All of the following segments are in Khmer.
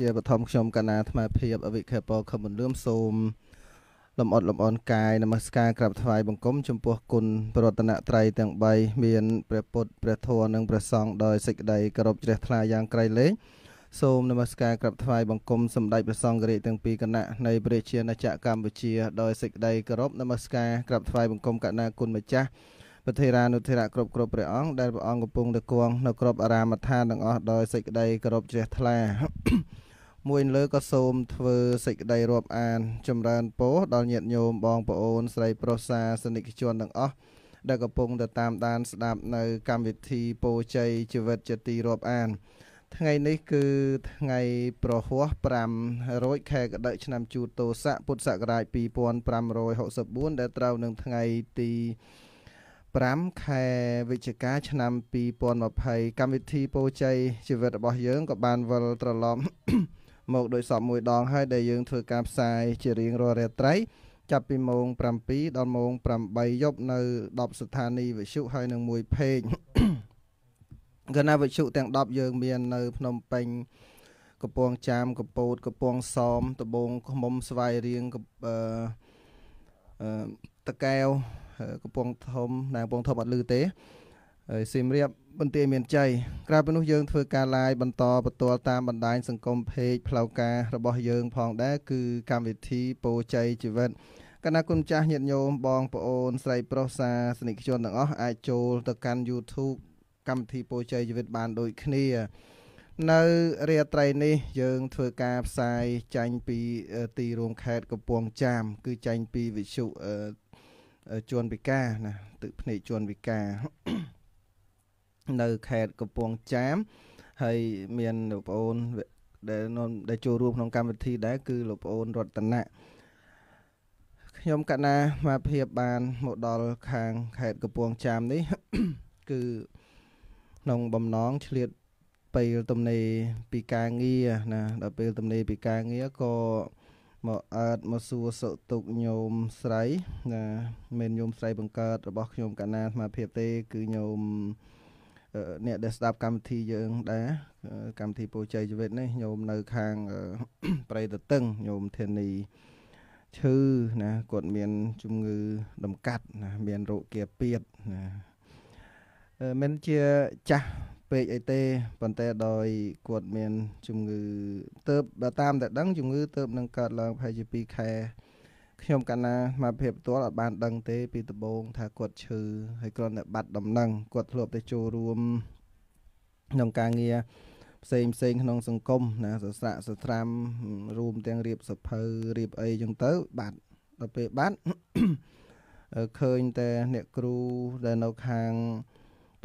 ជាបឋមខ្ញុំកណាអាត្មាភាព អវិខេបខមលឿមសូមលំអត់លំអនកាយនមស្ការក្រាបថ្វាយបង្គំចំពោះគុណប្រតនត្រ័យទាំង3មានព្រះពុទ្ធព្រះធម៌និងព្រះសង្ឃដោយសេចក្តីគោរពជ្រះថ្លាយ៉ាងក្រៃលែងសូមនមស្ការក្រាបថ្វាយបង្គំសម្តេចព្រះសង្ឃរាជទាំងពីរគណៈនៃព្រះជាណាចក្រកម្ពុជាដោយសេចក្តីគោរពនមស្ការក្រាបថ្វាយបង្គំកណាគុណម្ចាស់ព្រះថេរានុថេរៈគ្រប់គ្រប់ព្រះអង្គដែលព្រះអង្គកំពុងតែគង់នៅគ្រប់អារាមដ្ឋានទាំងអស់ដោយសេចក្តីគោរពជ្រះថ្លាមួយលើក៏សូមធ្វើសេចក្តីរាប់អានចម្រើនពរដល់ញាតិញោមបងប្អូនស្រីប្រុសសាសនិកជនទាំងអស់ដែលកំពុងទៅតាមដានស្ដាប់នៅកម្មវិធីពោជ័យជីវិតជាទីរាប់អានថ្ងៃនេះគឺថ្ងៃប្រហោះ5រោចខែកដិកឆ្នាំជូតទោស័កពុទ្ធសករាជ2564ដែលត្រូវនឹងថ្ងៃទី5ខែវិច្ឆិកាឆ្នាំ2020កម្មវិធីពោជ័យជីវិតរបស់យើងក៏បានវិលត្រឡប់មកដោយសពមួយ ដងហើយដែលយើង ធ្វើការផ្សាយជារៀងរាល់រាត្រី ចាប់ពីម៉ោង7ដល់ម៉ោង8យប់នៅ10ស្ថានីយវិទ្យុហើយនឹងមួយ page គណៈវិទ្យុទាំង10យើង មាននៅភ្នំពេញកំពង់ចាមកំពតកំពង់សោមត្បូងឃុំស្វាយរៀងអឺតកែវកំពង់ធំនៅកំពង់ធំអត់លឺទេហើយសៀមរាបបន្ទាយមានជ័យក្រៅពីនោះយើងធ្វើការ live បន្តផ្ទាល់តាមបណ្ដាញសង្គម page ផ្លូវការរបស់យើងផងដែរគឺកម្មវិធីពោជ័យជីវិត កណាគុណចាស់ញាតិញោមបងប្អូន ស្រីប្រុសសាសនិកជនទាំងអស់អាចចូល ទៅកាន់ YouTube កម្មវិធីពោជ័យជីវិតបានដូចគ្នា នៅរាត្រីនេះយើងធ្វើការផ្សាយចាញ់ពីទីរួមខេត្តកំពង់ចាម គឺចាញ់ពីវិទ្យុជនពិការណាទឹកភ្នែកជនពិការនៅខេត្តកំពង់ចាមហើយមានលោកប្អូនដែលដែលចូលរួមក្នុងកម្មវិធីដែរគឺលោកប្អូនរតនៈខ្ញុំកណាមកភាពបានមកដល់ខាងខេត្តកំពង់ចាមនេះគឺក្នុងបំណងឆ្លៀតពេលទំនេរពីការងារ ណាដល់ពេលទំនេរពីការងារក៏មកអើតមកសួរសុខទុក្ខញោមស្រីណាមិនញោមស្រីបង្កើតរបស់ខ្ញុំកណាស្មារភាពទេគឺញោមអ្នកដែលស្ដាប់កម្មវិធីយើងដែរកម្មវិធីពរជ័យជីវិតនេះញោមនៅខាងប្រៃតតឹងញោមធានីឈឺណាគាត់មានជំងឺដំកាត់ណាមានរោគគាពៀតណាមិនជាចាស់ពេកអីទេប៉ុន្តែដោយគាត់មានជំងឺទៅបើតាមតែដឹងជំងឺទៅនឹងកើតឡើងប្រហែលជា2ខែខ្ញុំកាលណាមកភាពផ្ទាល់អត់បានដឹងទេ ពីដំបូង ថាគាត់ឈឺហើយគ្រាន់តែបាត់ដំណឹងគាត់ធ្លាប់តែចូលរួមក្នុងការងារផ្សេងផ្សេងក្នុង សង្គមណាសស្រាក់សត្រាំរួមទាំងរៀបសភៅរៀបអីចឹងទៅ បាត់ដល់ពេលបាត់ឃើញតែអ្នកគ្រូដែលនៅខាង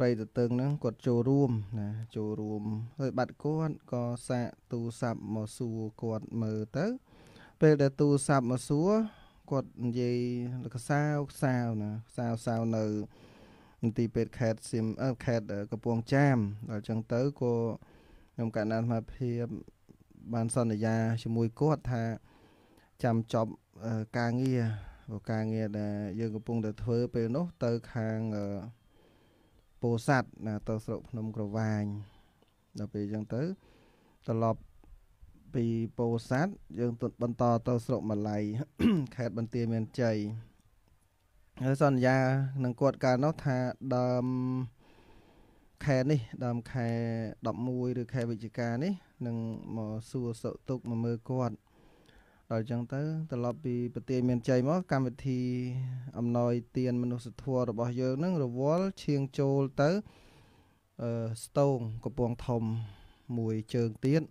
ប្រៃតតឹងហ្នឹងគាត់ចូលរួមណាចូលរួមហើយបាត់គាត់ក៏សាកទូស័ព្ទមកសួរគាត់មើលទៅពេលដែលទូស័ព្ទមកសួរគាត់និយាយលកសាវខ្សាវណាខ្សាវសាវនៅមន្ទីរពេទ្យខេត្តសៀមខេត្តកំពង់ចាមដល់ចឹងទៅក៏ខ្ញុំកណ្ដាលសមភាពបានសន្យាជាមួយគាត់ថាចាំចប់ការងារការងារដែលយើងកំពុងតែធ្វើពេលនោះទៅខាងអឺពោធិ៍សាត់ណាទៅស្រុកភ្នំក្រវាញដល់ពេលអញ្ចឹងទៅត្រឡប់ពីពោធិ៍សាត់យើងបន្តទៅស្រុកម៉ាឡៃខេត្តបន្ទាយមានជ័យហើយសន្យានឹងគាត់កាលនោះថាដើមខែនេះដើមខែ11ឬខែវិច្ឆិកានេះនឹងមកសួរសុខទុក្ខមកមើលគាត់ដល់អញ្ចឹងទៅត្រឡប់ពីប្រទេសមានជ័យមក កម្មវិធីអំណោយ ទាន មនុស្សធម៌របស់យើងនឹងរវល់ឈៀងចូលទៅអឺស្តោងកំពង់ធំមួយជើងទៀត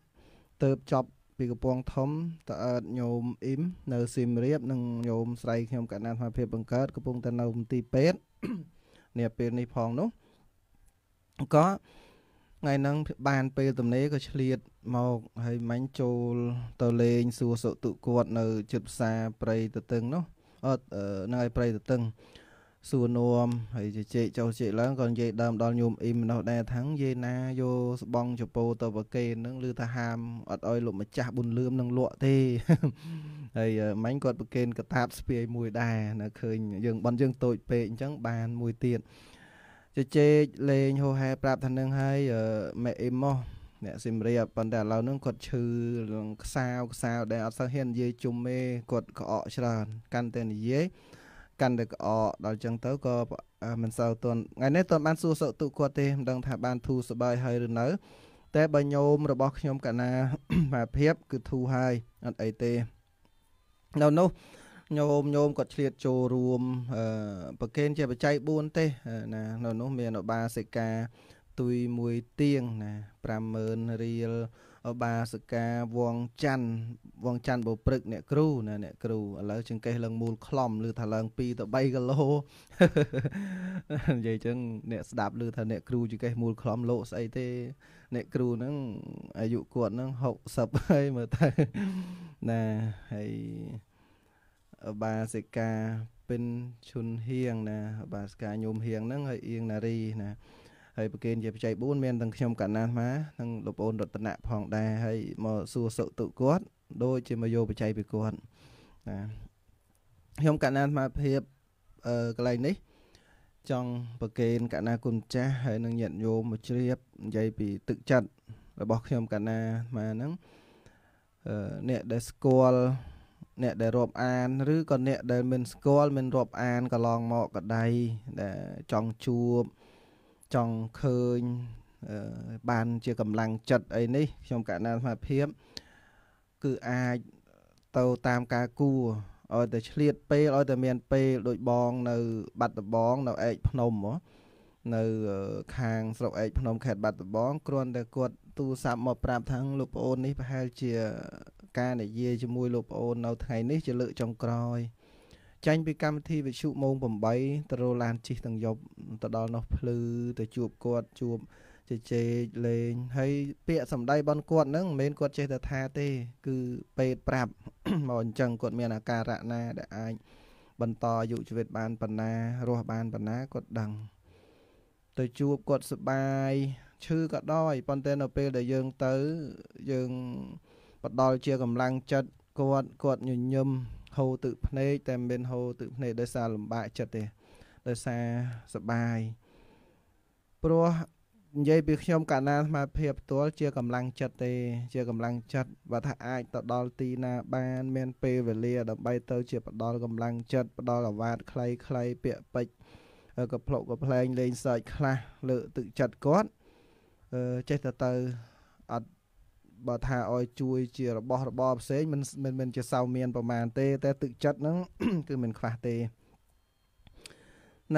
ទៅចប់ពីកំពង់ធំតើអើតញោមអ៊ីម នៅសៀមរាបនិងញោមស្រីខ្ញុំកណ្ដាលសមាភិបបង្កើតកំពុងតែនៅមន្ទីរពេទ្យនេះពេលនេះផងនោះក៏ថ្ងៃហ្នឹងបានពេលទំនេរក៏ឆ្លៀតមកហើយមិញចូលទៅលេងសួរសុទុគាត់នៅជិតផ្សារព្រៃតតឹងនោះអត់នៅឯព្រៃតតឹងសួរនោមហើយជជែកចោលជែកឡើងក៏និយាយដើមដល់ញោមអ៊ីមនោះដែរថាំងយាយណាយកស្បង់ចពោទៅប្រគេនឹងឬថាហាមអត់ឲ្យលោកម្ចាស់ប៊ុនលឿមនឹងលក់ទេហើយម៉ាញ់គាត់ប្រគេនកតាបស្ពាយមួយដែរនៅឃើញយើងបន់យើងតូចពេកអញ្ចឹងបានមួយទៀតជជែកលេងហូហែប្រាប់ថានឹងហើយមេអ៊ីម៉ោះអ្នកសិមរៀបប៉ុន្តែឥឡូវហ្នឹងគាត់ឈឺនឹងខ្សាវខ្សាវដែលអត់សូវហ៊ាននិយាយជុំមេគាត់ក្អកច្រើន កាន់តែនិយាយកាន់តែក្អកដល់ចឹងទៅក៏មិនសូវទាន់ថ្ងៃនេះទាន់បានសួរសុខទុក្ខគាត់ទេមិនដឹងថាបាន ធូរសบายហើយឬនៅតែបើញោមរបស់ខ្ញុំកាលណាបាទភាពគឺធូរហើយអត់អីទេនៅនោះញោមញោមគាត់ឆ្លៀតចូលរួមប្រគេនជាបច្ច័យ4ទេ ណា នៅនោះមានឧបាសិកាទុយមួយទៀងណា50000រៀលឧបាសិកាវងច័ន្ទវងច័ន្ទបុព្រឹកអ្នកគ្រូណាអ្នកគ្រូឥឡូវចង្កេះឡើងមូលខ្លំឬថាឡើង2ទៅ3គីឡូនិយាយចឹងអ្នកស្ដាប់ឬថាអ្នកគ្រូចង្កេះមូលខ្លំលោកស្អីទេអ្នកគ្រូហ្នឹងអាយុគាត់ហ្នឹង60ហើយមើលទៅណាហើយបាសិកាពិនឈុនហៀងណា បាសិកាញោមហៀងហ្នឹងហើយអៀងណារីណាហើយប្រគេនជាបច្ច័យ4មានទាំងខ្ញុំកណ្ណាស្មានិងលោកប្អូនរតនៈផងដែរហើយមកសួរសុទុគាត់ដូចជាមកយកបច្ច័យពីគាត់ណាខ្ញុំកណ្ណាស្មាភាពអឺកន្លែងនេះ ចង់ប្រគេនកណ្ណាគុណចាស់ហើយនឹងញាតិញោមមកជ្រាបនិយាយពីទឹកចិត្តរបស់ខ្ញុំកណ្ណាស្មាហ្នឹងអឺអ្នកដែលស្គាល់អ្នកដែលរាប់អានឬក៏អ្នកដែលមិនស្គាល់មិនរាប់អានកន្លងមកក្តីដែលចង់ជួបចង់ឃើញបានជាកម្លាំងចិត្តអីនេះខ្ញុំកណ្ដាលសមភាព គឺអាចទៅតាមការគួរឲ្យតែឆ្លៀតពេលឲ្យតែមានពេលដូចបងនៅបាត់ដំបង នៅឯកភ្នំហ៎នៅ ខាងស្រុកឯកភ្នំខេត្តបាត់ដំបងគ្រាន់តែគាត់ទូរស័ព្ទមកប្រាប់ថាលោកប្អូននេះប្រហែលជាការនិយាយជាមួយលោកប្អូននៅថ្ងៃនេះជាលើកចុងក្រោយចាញ់ពីកម្មវិធីវិទ្យុម៉ោង8ទៅរឡានជិះទាំងយប់ទៅដល់នោះភ្លឺទៅជួបគាត់ជួបជជែកលេងហើយពាក្យសម្ដីបនគាត់ហ្នឹងមិនមែនគាត់ចេះតែថាទេ គឺពេទ្យប្រាប់មកអញ្ចឹងគាត់មានអាការៈណាដែលអាចបន្តអាយុជីវិតបានប៉ុណ្ណារស់បានប៉ុណ្ណាគាត់ដឹងទៅជួបគាត់សុបាយឈឺក៏ដោយប៉ុន្តែនៅពេលដែលយើងទៅយើងផ្ដល់ជាកម្លាំងចិត្តគាត់គាត់ញញឹមហូរទឹកភ្នែកតែមិនហូរទឹកភ្នែកដោយសារលំបាកចិត្តទេដោយសារសបាយព្រោះនិយាយពីខ្ញុំកាលណាអាភាពផ្ទាល់ជាកម្លាំងចិត្តទេជាកម្លាំងចិត្តបើថាអាចទៅដល់ទីណាបាន មានពេលវេលាដើម្បីទៅជាផ្ដល់កម្លាំងចិត្តផ្ដល់អាវាតខ្លីខ្លីពាក្យពេចកប្លុកកប្លែងលេងសើចខ្លះលើកទឹកចិត្តគាត់អឺចេះតែទៅអត់បើថាឲ្យជួយជារបស់របរផ្សេងមិនមិនមិនជាសៅមានប្រមាណទេ តែទឹកចិត្តហ្នឹងគឺមិនខ្វះទេ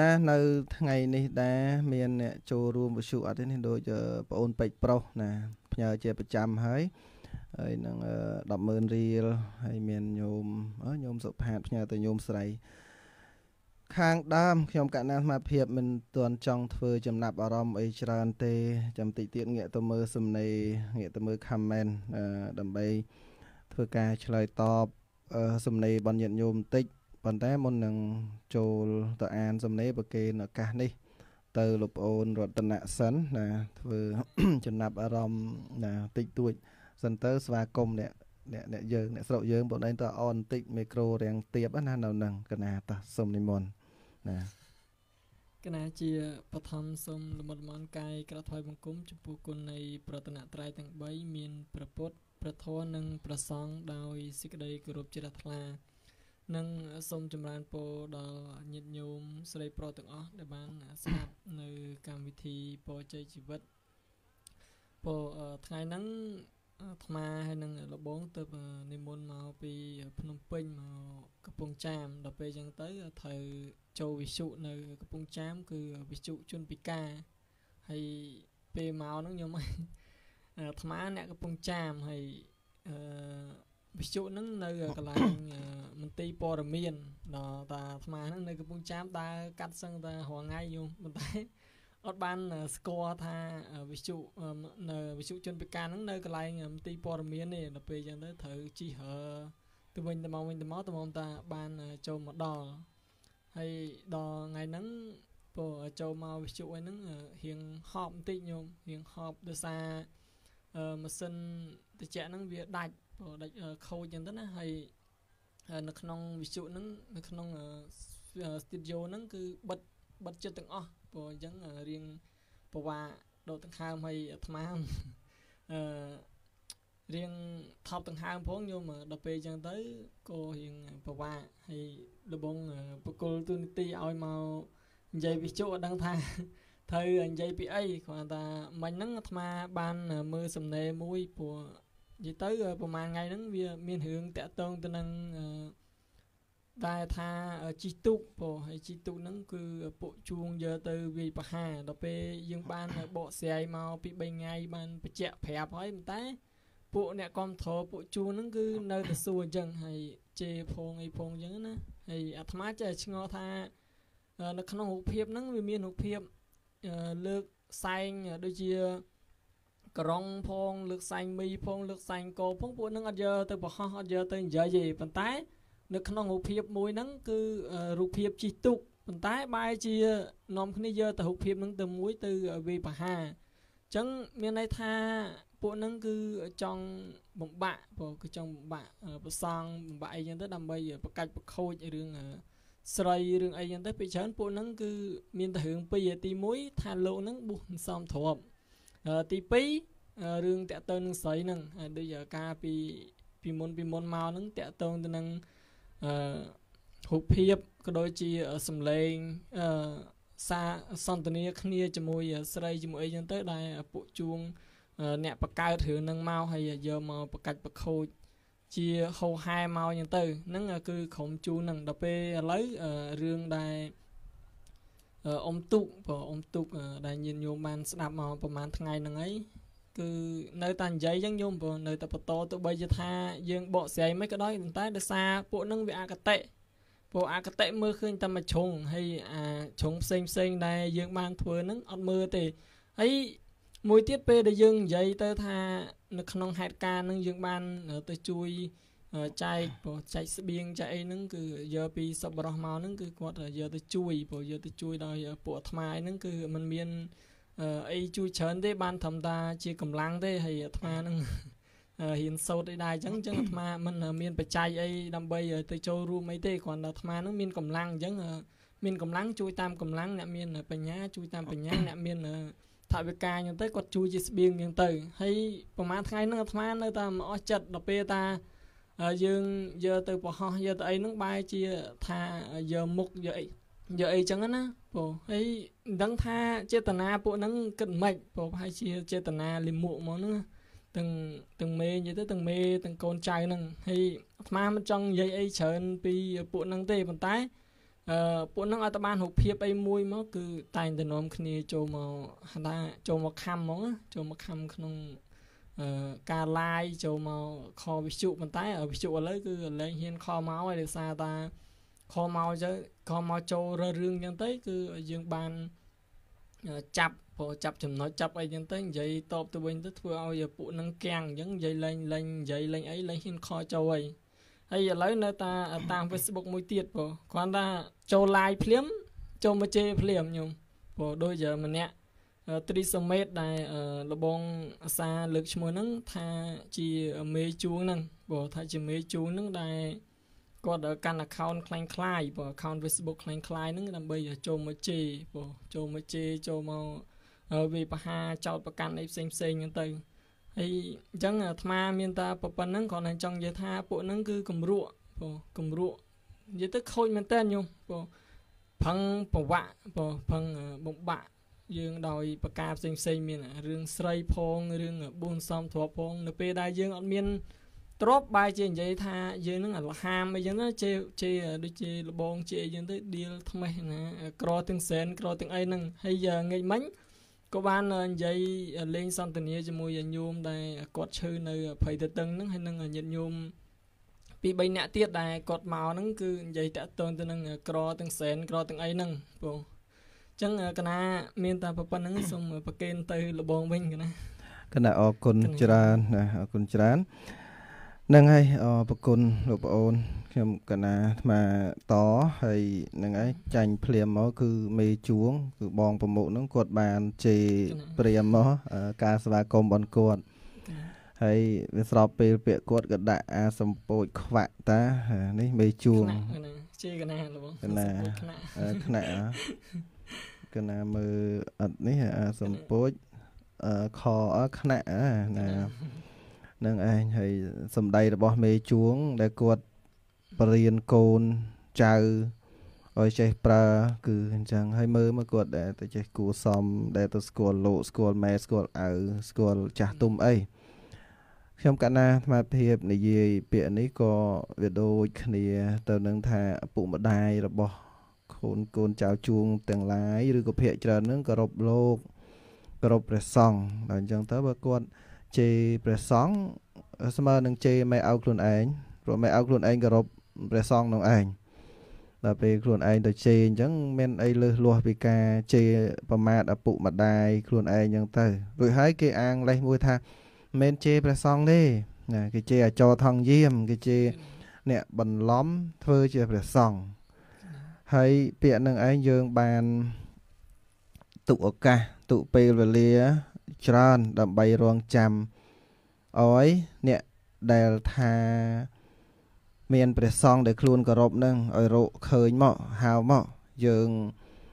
ណា នៅថ្ងៃនេះដែរមានអ្នកចូលរួមវិសុអត់ទេនេះដូចប្អូនពេជ្រប្រុសណាផ្ញើជាប្រចាំហើយហើយនឹង100,000រៀលហើយមានញោមញោមសុផាតផ្ញើទៅញោមស្រី1ខាងដើមខ្ញុំកណាសមភាពមិនទាន់ចង់ធ្វើចំណាប់អារម្មណ៍អីច្រើនទេចាំតិចទៀតងាកទៅមើលសំណេរងាកទៅមើល comment ដើម្បីធ្វើការឆ្លើយតបសំណេរបណ្ឌិតញោមបន្តិចប៉ុន្តែមុននឹងចូលទៅអានសំណេរប្រគេនឱកាសនេះទៅលោកប្អូនរតនសិនណាធ្វើចំណាប់អារម្មណ៍ណាតិចតួចសិនទៅស្វាគមន៍អ្នកអ្នកអ្នកយើងអ្នកស្រុកយើងបងឯងតើអនបន្តិចមីក្រូរាំងទៀបណានៅនឹងកណាតោះសូមនិមន្តណាគណៈជាបឋមសូមលំអរកាយក្រថ្វាយបង្គំចំពោះគុណនៃ ប្រតនត្រ័យទាំង3មានព្រះពុទ្ធព្រះធម៌និងព្រះសង្ឃដោយសេចក្តីគោរពជ្រះថ្លា និងសូមចម្រើនពរដល់ញាតិញោមស្រីប្រុសទាំងអស់ ដែលបានស្ដាប់នៅកម្មវិធីពរជ័យជីវិតពរថ្ងៃហ្នឹងអាត្មាហើយនឹងលបងទៅនិមន្តមកពីភ្នំពេញមកកំពង់ចាមដល់ពេលអញ្ចឹងទៅត្រូវចូលវិសុនៅកំពង់ចាមគឺវិសុជនពិការហើយពេលមកហ្នឹងខ្ញុំអាថ្មអ្នកកំពង់ចាមហើយអឺវិសុហ្នឹងនៅកន្លែងមន្ទីរព័ត៌មានដល់តាអាថ្មហ្នឹងនៅកំពង់ចាមដើរកាត់សឹងតារងថ្ងៃយំប៉ុន្តែអត់បានស្គាល់ថាវិសុនៅវិសុជនពិការហ្នឹងនៅកន្លែងមន្ទីរព័ត៌មានទេដល់ពេលអញ្ចឹងទៅត្រូវជីហឺទៅវិញទៅមកវិញទៅមកត្មងតាបានចូលមកដល់ហើយដល់ថ្ងៃហ្នឹងពោចូលមកវិជ្ជាអីហ្នឹងរៀងហប់បន្តិចញោមរៀងហប់ដោយសារម៉ាស៊ីនត្រជាក់ហ្នឹងវាដាច់ពោដាច់ខូចអញ្ចឹងទៅណាហើយនៅក្នុងវិជ្ជាហ្នឹងនៅក្នុង studio ហ្នឹងគឺបិទបិទចិត្តទាំងអស់ព្រោះអញ្ចឹងរៀងប្រវាដកដង្ហើមឲ្យអាត្មាអឺរៀងថប់ដង្ហើមផងញោមដល់ពេលអញ្ចឹងទៅក៏រៀងប្រវាក់ហើយលបងបកគលទូនីតិឲ្យមកនិយាយវិជុអត់ដឹងថាត្រូវនិយាយពីអីគ្រាន់តែមិញហ្នឹងអាត្មាបានមើលសំណេរមួយព្រោះនិយាយទៅប្រហែលថ្ងៃហ្នឹងវាមានរឿងតាក់ទងទៅនឹងដែលថាជីទុកព្រោះហើយជីទុកហ្នឹងគឺពួកជួងយកទៅវាយប្រហារដល់ពេលយើងបានបកស្រាយមកពី3ថ្ងៃបានបញ្ជាក់ប្រាប់ហើយប៉ុន្តែពួកអ្នកគ្រប់គ្រងពួកជួនហ្នឹងគឺនៅតែសួរអញ្ចឹងហើយជេរផងអីផងអញ្ចឹងណាហើយអាត្មាចេះឆ្ងល់ថានៅក្នុងរូបភាពហ្នឹងវាមានរូបភាពលើកសែងដូចជា ក្រងផងលើកសែងមីផងលើកសែងកោផងពួកហ្នឹងអត់យកទៅបរហោះអត់យកទៅនិយាយទេប៉ុន្តែ នៅក្នុងរូបភាពមួយហ្នឹងគឺរូបភាពជីទុកប៉ុន្តែបែរជានាំគ្នាយកទៅរូបភាពហ្នឹងទៅមួយទៅវាយប្រហារអញ្ចឹងមានន័យថាពួកហ្នឹងគឺចង់បំបាក់ព្រោះគឺចង់បំបាក់ប្រសងបំបាក់អីចឹងទៅដើម្បីប្រកាច់ប្រខូចរឿងស្រីរឿងអីចឹងទៅពេលច្រើនពួកហ្នឹងគឺ មានតែរឿងពីរទី1ថាលោកហ្នឹងបុះមិនសមទ្របទី2រឿងតាក់ទងនឹងស្រីហ្នឹងដូចការពីពីមុនពីមុនមកហ្នឹងតាក់ទងទៅនឹងអឺរូបភាពក៏ដូចជាសំឡេងអឺសារសន្ទនាគ្នាជាមួយស្រីជាមួយអីចឹងទៅដែលពួកជួងអឺអ្នកបកើតរឿងនឹងមកហើយយកមកបកាច់បខូចជាហោហែមកអញ្ចឹងទៅហ្នឹងគឺក្រុមជូនហ្នឹងដល់ពេលឥឡូវរឿងដែលអ៊ំទុកបើអ៊ំទុកដែលញាតញោមបានស្ដាប់មកប្រហែលថ្ងៃហ្នឹងអីគឺនៅតែនិយាយអញ្ចឹងញោមបើនៅតែបន្តទៅបីជាថាយើងបកស្រាយមិនក៏ដោយប៉ុន្តែដោយសារពួកហ្នឹងវាអកតេពួកអកតេមើលឃើញតែមួយជ្រុងហើយអាជ្រុងផ្សេងផ្សេងដែលយើងបានធ្វើហ្នឹងអត់មើលទេហើយមួយទៀតពេលដែលយើងនិយាយទៅ ថា នៅក្នុងហេតុការណ៍នឹងយើងបានទៅជួយចែកព្រោះចែកស្បៀងចែកអីហ្នឹងគឺយកពីសប្បុរសមកហ្នឹងគឺគាត់យកទៅជួយព្រោះយកទៅជួយដោយពួកអាត្មាហ្នឹងគឺมันមានអីជួយច្រើនទេបានធម្មតាជាកម្លាំងទេហើយអាត្មាហ្នឹងហ៊ានសោតអីដែរអញ្ចឹងអញ្ចឹងអាត្មាមិនមានបច្ច័យអីដើម្បីទៅចូលរួមអីទេគ្រាន់តែអាត្មាហ្នឹងមានកម្លាំងអញ្ចឹងមានកម្លាំងជួយតាមកម្លាំងអ្នកមានបញ្ញាជួយតាមបញ្ញាអ្នកមានថវិកាអញ្ចឹងទៅគាត់ជួយជាស្បៀងអញ្ចឹងទៅហើយប្រហែលថ្ងៃហ្នឹងអាត្មានៅតែមិនអស់ចិត្តដល់ពេលតាយើងយកទៅប្រហោះយកទៅអីហ្នឹងបែរជាថាយកមុខយកអីយកអីចឹងណាព្រោះហើយមិនដឹងថាចេតនាពួកហ្នឹងគិតម៉េចព្រោះប្រហែលជាចេតនាលិមួកមកហ្នឹងទាំងទាំងមេនិយាយទៅទាំងមេទាំងកូនចៅហ្នឹងហើយអាត្មាមិនចង់និយាយអីច្រើនពីពួកហ្នឹងទេប៉ុន្តែអឺពួកនឹងអត់បានរូបភាពអីមួយមក គឺតែងតែនាំគ្នាចូលមកហៅថាចូលមកខំហ្មងចូលមកខំក្នុងអឺការ live ចូលមកខវិទ្យុប៉ុន្តែវិទ្យុឥឡូវគឺលែងហ៊ានខមកហើយដោយសារតាខមកទៅខមកចូលរើសរឿងអញ្ចឹងទៅគឺយើងបានចាប់ព្រោះចាប់ចំណុចចាប់អីចឹងទៅនិយាយតបទៅវិញទៅធ្វើឲ្យពួកនឹងកាំងអញ្ចឹងនិយាយលេងលេងនិយាយលេងអីលេងហ៊ានខចូលហើយហើយឥឡូវនៅតាតាម Facebook មួយទៀតបងគាត់ថាចូល live ភ្លាមចូលមកជេរភ្លាមខ្ញុំបងដូចជាម្នាក់ត្រីសមេតដែលលបងអាសាលើកឈ្មោះហ្នឹងថាជាមេជួងហ្នឹងបងថាជាមេជួងហ្នឹងដែលគាត់កាន់ account คล้ายคล้ายបង account Facebook คล้ายคล้ายហ្នឹងដើម្បីចូលមកជេរបងចូលមកជេរចូលមកវាបហាចោតប្រកាន់អីផ្សេងផ្សេងហ្នឹងទៅហើយអញ្ចឹងអាត្មាមានតែប៉ុណ្្នឹងគ្រាន់តែចង់និយាយថាពួកហ្នឹងគឺគំរក់បងគំរក់និយាយទៅខូចមែនតើញោមបងផឹងប្រវាក់បងផឹងបំបាក់យើងដោយប្រការផ្សេងផ្សេងមានរឿងស្រីផងរឿងបួនសំទ្រពផងនៅពេលដែលយើងអត់មានទ្រពបែរជានិយាយថាយើងនឹងអាលហាមអីចឹងណាជេជេដូចជាលបងជេអីចឹងទៅឌីលថ្មេះណាក្រទាំងសែនក្រ ទាំងអីហ្នឹងហើយងាយមិញក៏បាននិយាយលេងសន្ទនាជាមួយញោមដែលគាត់ឈឺនៅភ័យទៅតឹងហ្នឹងហើយនឹងញាតញោមពី3នាក់ទៀតដែលគាត់មកហ្នឹងគឺនិយាយតាក់ទងទៅនឹងក្រទាំងសែនក្រទាំងអីហ្នឹងបងចឹងកណាមានតែប៉ុណ្្នឹងសូមប្រកេនទៅលបងវិញកណាកណាអរគុណច្រើនណាអរគុណច្រើននឹងហើយអរប្រគុណលោកប្អូន ខ្ញុំកណាអាត្មាតហើយនឹងហើយចាញ់ភ្លាមមកគឺមេជួង គឺបងប្រមុខនឹងគាត់បានជេរព្រាមមកការស្វាគមន៍បងគាត់ហើយវាស្របពេលពាក្យគាត់ក៏ដាក់អាសំពោចខ្វាក់តានេះ មេជួងជេរកណាលោកកណាខ្នាក់កណាមើលអត់នេះអាសំពោចខអខ្នាក់ណានឹងឯងហើយសម្ដីរបស់មេជួង ដែលគាត់បរៀនកូនចៅឲ្យចេះប្រើ គឺអញ្ចឹងហើយមើលមកគាត់ដែលទៅចេះគួសមដែលទៅស្គាល់លោកស្គាល់ម៉ែស្គាល់ឪស្គាល់ចាស់ទុំអីខ្ញុំកណាអាត្មាភាពនិយាយពាក្យនេះក៏វាដូចគ្នា ទៅនឹងថាឪពុកម្ដាយរបស់ខូនកូនចៅជួង ទាំងឡាយឬក៏ភាកច្រើននឹងគោរពលោកគោរពព្រះសង្ឃដល់អញ្ចឹងទៅបើគាត់ជេរព្រះសង្ឃស្មើនឹងជេរម៉ែឪខ្លួនឯងព្រោះម៉ែឪខ្លួនឯងគោរពព្រះសង្ឃនោះឯងដល់ពេលខ្លួនឯងទៅជេរអញ្ចឹងមាន អីលើសលាស់ពីការជេរប្រមាថឪពុកម្ដាយខ្លួនឯងអញ្ចឹងទៅរួចហើយគេអាងលេសមួយថាមិនជេរព្រះសង្ឃទេណាគេជេរអាចរថងយាមគេជេរអ្នកបន្លំធ្វើជាព្រះសង្ឃហើយពាក្យនឹងឯងយើងបានទុកឱកាសទុកពេលវេលាច្រើនដើម្បីរងចាំអយអ្នកដែលថា មានព្រះសង្ឃដែលខ្លួនគោរពនឹងឲ្យរកឃើញមកហៅមកយើង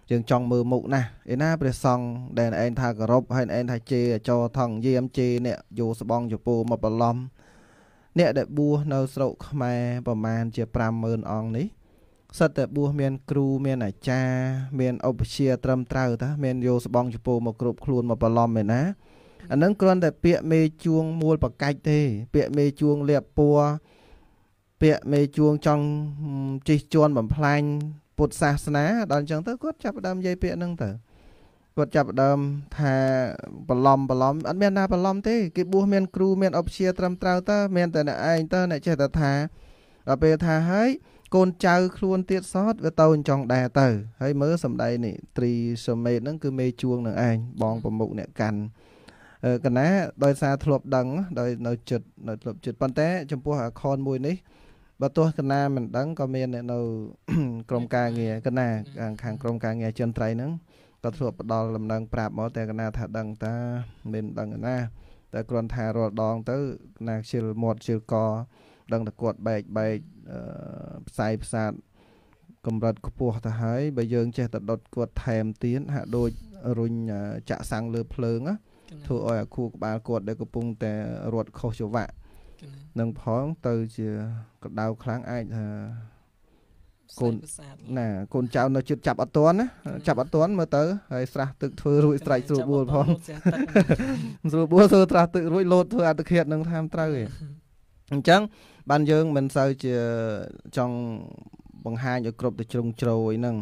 យើងចង់មើលមុខណាស់ឯណាព្រះសង្ឃដែលឯងថាគោរពហើយឯងថាជេរចោថងយាមជេរអ្នកយោស្បងចពោមកបន្លំ អ្នកដែលបួសនៅស្រុកខ្មែរប្រមាណជា50000អង្គនេះសិតតែបួសមានគ្រូមានអាចារ្យមានឧបជាត្រឹមត្រូវតាមានយកស្បងចពោមកគ្រប់ខ្លួនមកប្រឡំឯណាអានឹងគ្រាន់តែ ពាក្យមេជួងមូលបកាច់ទេពាក្យមេជួងលៀបពួរពាក្យមេជួងចង់ជិះជាន់បំផ្លាញពុទ្ធសាសនាដល់អញ្ចឹងទៅគាត់ចាប់ដើមនិយាយពាក្យហ្នឹងទៅគាត់ចាប់ដើមថាបន្លំបន្លំអត់មានណាបន្លំ ទេគេបួសមានគ្រូមានអបជាត្រឹមត្រូវតើមាន តែអ្នកឯងតើអ្នកចេះតែថាដល់ពេលថាហើយ កូនចៅខ្លួនទៀតសតវាទៅអញ្ចឹងដែរទៅ ហើយមើលសម្ដីនេះត្រីសមេតហ្នឹងគឺមេជួងនឹងឯងបងប្រមុខអ្នកកាន់កណាដោយសារធ្លាប់ដឹងដោយនៅចិត្តនៅធ្លាប់ចិត្តប៉ុន្តែចំពោះអាខនមួយនេះ បើទោះកណាមិនដឹងក៏មានអ្នកនៅ ក្រមការងារកណាខាងក្រមការងារចិនត្រៃហ្នឹងក៏ធ្លាប់ផ្ដល់ដំណឹងប្រាប់មកតែកណាថាដឹងតាមិនដឹងណាតែគ្រាន់ថារាល់ដងទៅកណាខ្ជិលមាត់ខ្ជិលកដឹងតែគាត់បែកបែកផ្សាយផ្សាតកម្រិតខ្ពស់ទៅហើយបើយើងចេះតែដុតគាត់ថែមទៀតហាក់ដូចរុញចាក់សាំងលើភ្លើងណាធ្វើឲ្យអាខួរក្បាលគាត់ដែលកំពុងតែរត់ខុសចង្វាក់នឹងផងទៅជាកដៅខ្លាំងអាចថាកូនណាកូនចៅនៅជិតចាប់អត់ទាន់ណាចាប់អត់ទាន់មើលទៅហើយស្រះទឹកធ្វើរួចស្រែកស្រួលបួលផងស្រួលបួលធ្វើត្រាស់ទឹករួចលោតធ្វើអត្តឃាតនឹងតាមត្រូវឯងអញ្ចឹងបានយើងមិនសូវជាចង់បង្ហាញឲ្យគ្រប់ទៅជ្រុងជ្រោយហ្នឹង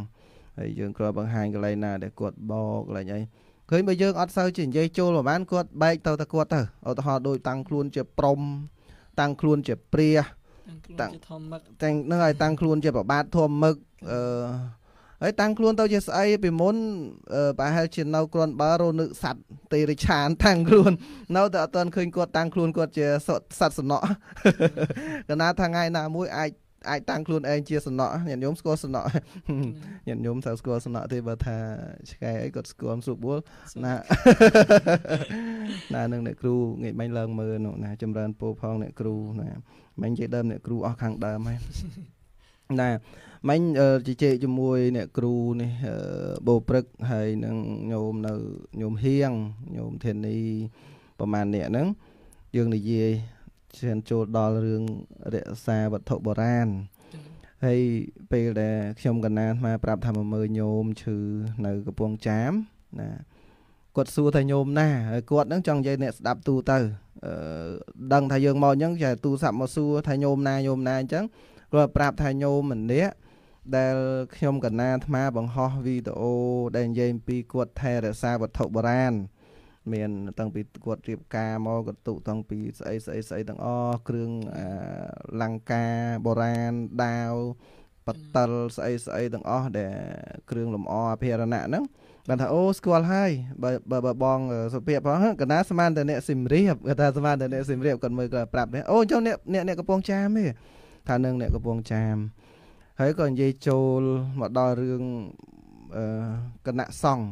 ហើយយើងគ្រាន់បង្ហាញកន្លែងណាដែលគាត់បោកកន្លែងអីឃើញបើយើងអត់សូវជានិយាយចូលប្រហែលគាត់បែកទៅតែគាត់ទៅឧទាហរណ៍ដូចតាំងខ្លួនជាព្រំតាំងខ្លួនជាព្រះតាំងខ្លួនជាធម្មឹកទាំងហ្នឹងហើយតាំងខ្លួនជាប្របាទធម្មឹកអឺហើយតាំងខ្លួនទៅជាស្អីពីមុនប្រហែលជានៅគ្រាន់បើរនឹកសัตว์ទេរិឆានតាំងខ្លួននៅតែអត់ទាន់ឃើញគាត់តាំងខ្លួនគាត់ជាសัตว์សំណក់កណាថាថ្ងៃណាមួយអាចអាចតាំងខ្លួនឯងជាសំណក់ញាតិញោមស្គាល់សំណក់ញាតិញោមត្រូវស្គាល់សំណក់ទេបើថាឆ្កែអីគាត់ស្គាល់ស្រួលបួលណាណានឹងអ្នកគ្រូងាយបាញ់ឡើងមើលនោះណាចម្រើនពោផងអ្នកគ្រូណាមិញនិយាយដើមអ្នកគ្រូអស់ខាងដើមហើយណាមិញជជែកជាមួយអ្នកគ្រូនេះបោព្រឹកហើយនឹងញោមនៅញោមហៀងញោមធានីប្រហែលអ្នកហ្នឹងយើងនិយាយឈានចូលដល់រឿងរក្សាវត្ថុបុរាណហើយពេលដែល ខ្ញុំកណានមកប្រាប់ថាមើលញោមឈឺនៅកំពង់ចាមណាគាត់សួរថាញោមណាហើយគាត់នឹងចង់និយាយអ្នកស្ដាប់ទូទៅអឺដឹងថាយើងមកអញ្ចឹងចេះទូរស័ព្ទមកសួរថាញោមណាញោមណាអញ្ចឹងគាត់ប្រាប់ថាញោមម្នាក់ដែល ខ្ញុំកណាអាត្មា បង្ហោះវីដេអូដែលនិយាយអំពីគាត់ថែរក្សាវត្ថុបុរាណមានតាំងពីគាត់រៀបការមកគាត់ទុកតាំងពីស្អីស្អីស្អីទាំងអស់គ្រឿងលង្ការបុរាណដាវបតិលស្អីស្អីទាំងអស់ដែលគ្រឿងលម្អអភិរណៈហ្នឹងបានថាអូស្គាល់ហើយបើបើបងសុភាពផងកណាស្មានតែអ្នកសិមរៀបគាត់ថាស្មានតែអ្នកសិមរៀបគាត់មើលគាត់ប្រាប់នេះអូចុះអ្នកអ្នកកំពង់ចាមទេថានឹងអ្នកកំពុងចាមហើយក៏និយាយចូលមកដល់រឿងអឺគណៈសង្ឃ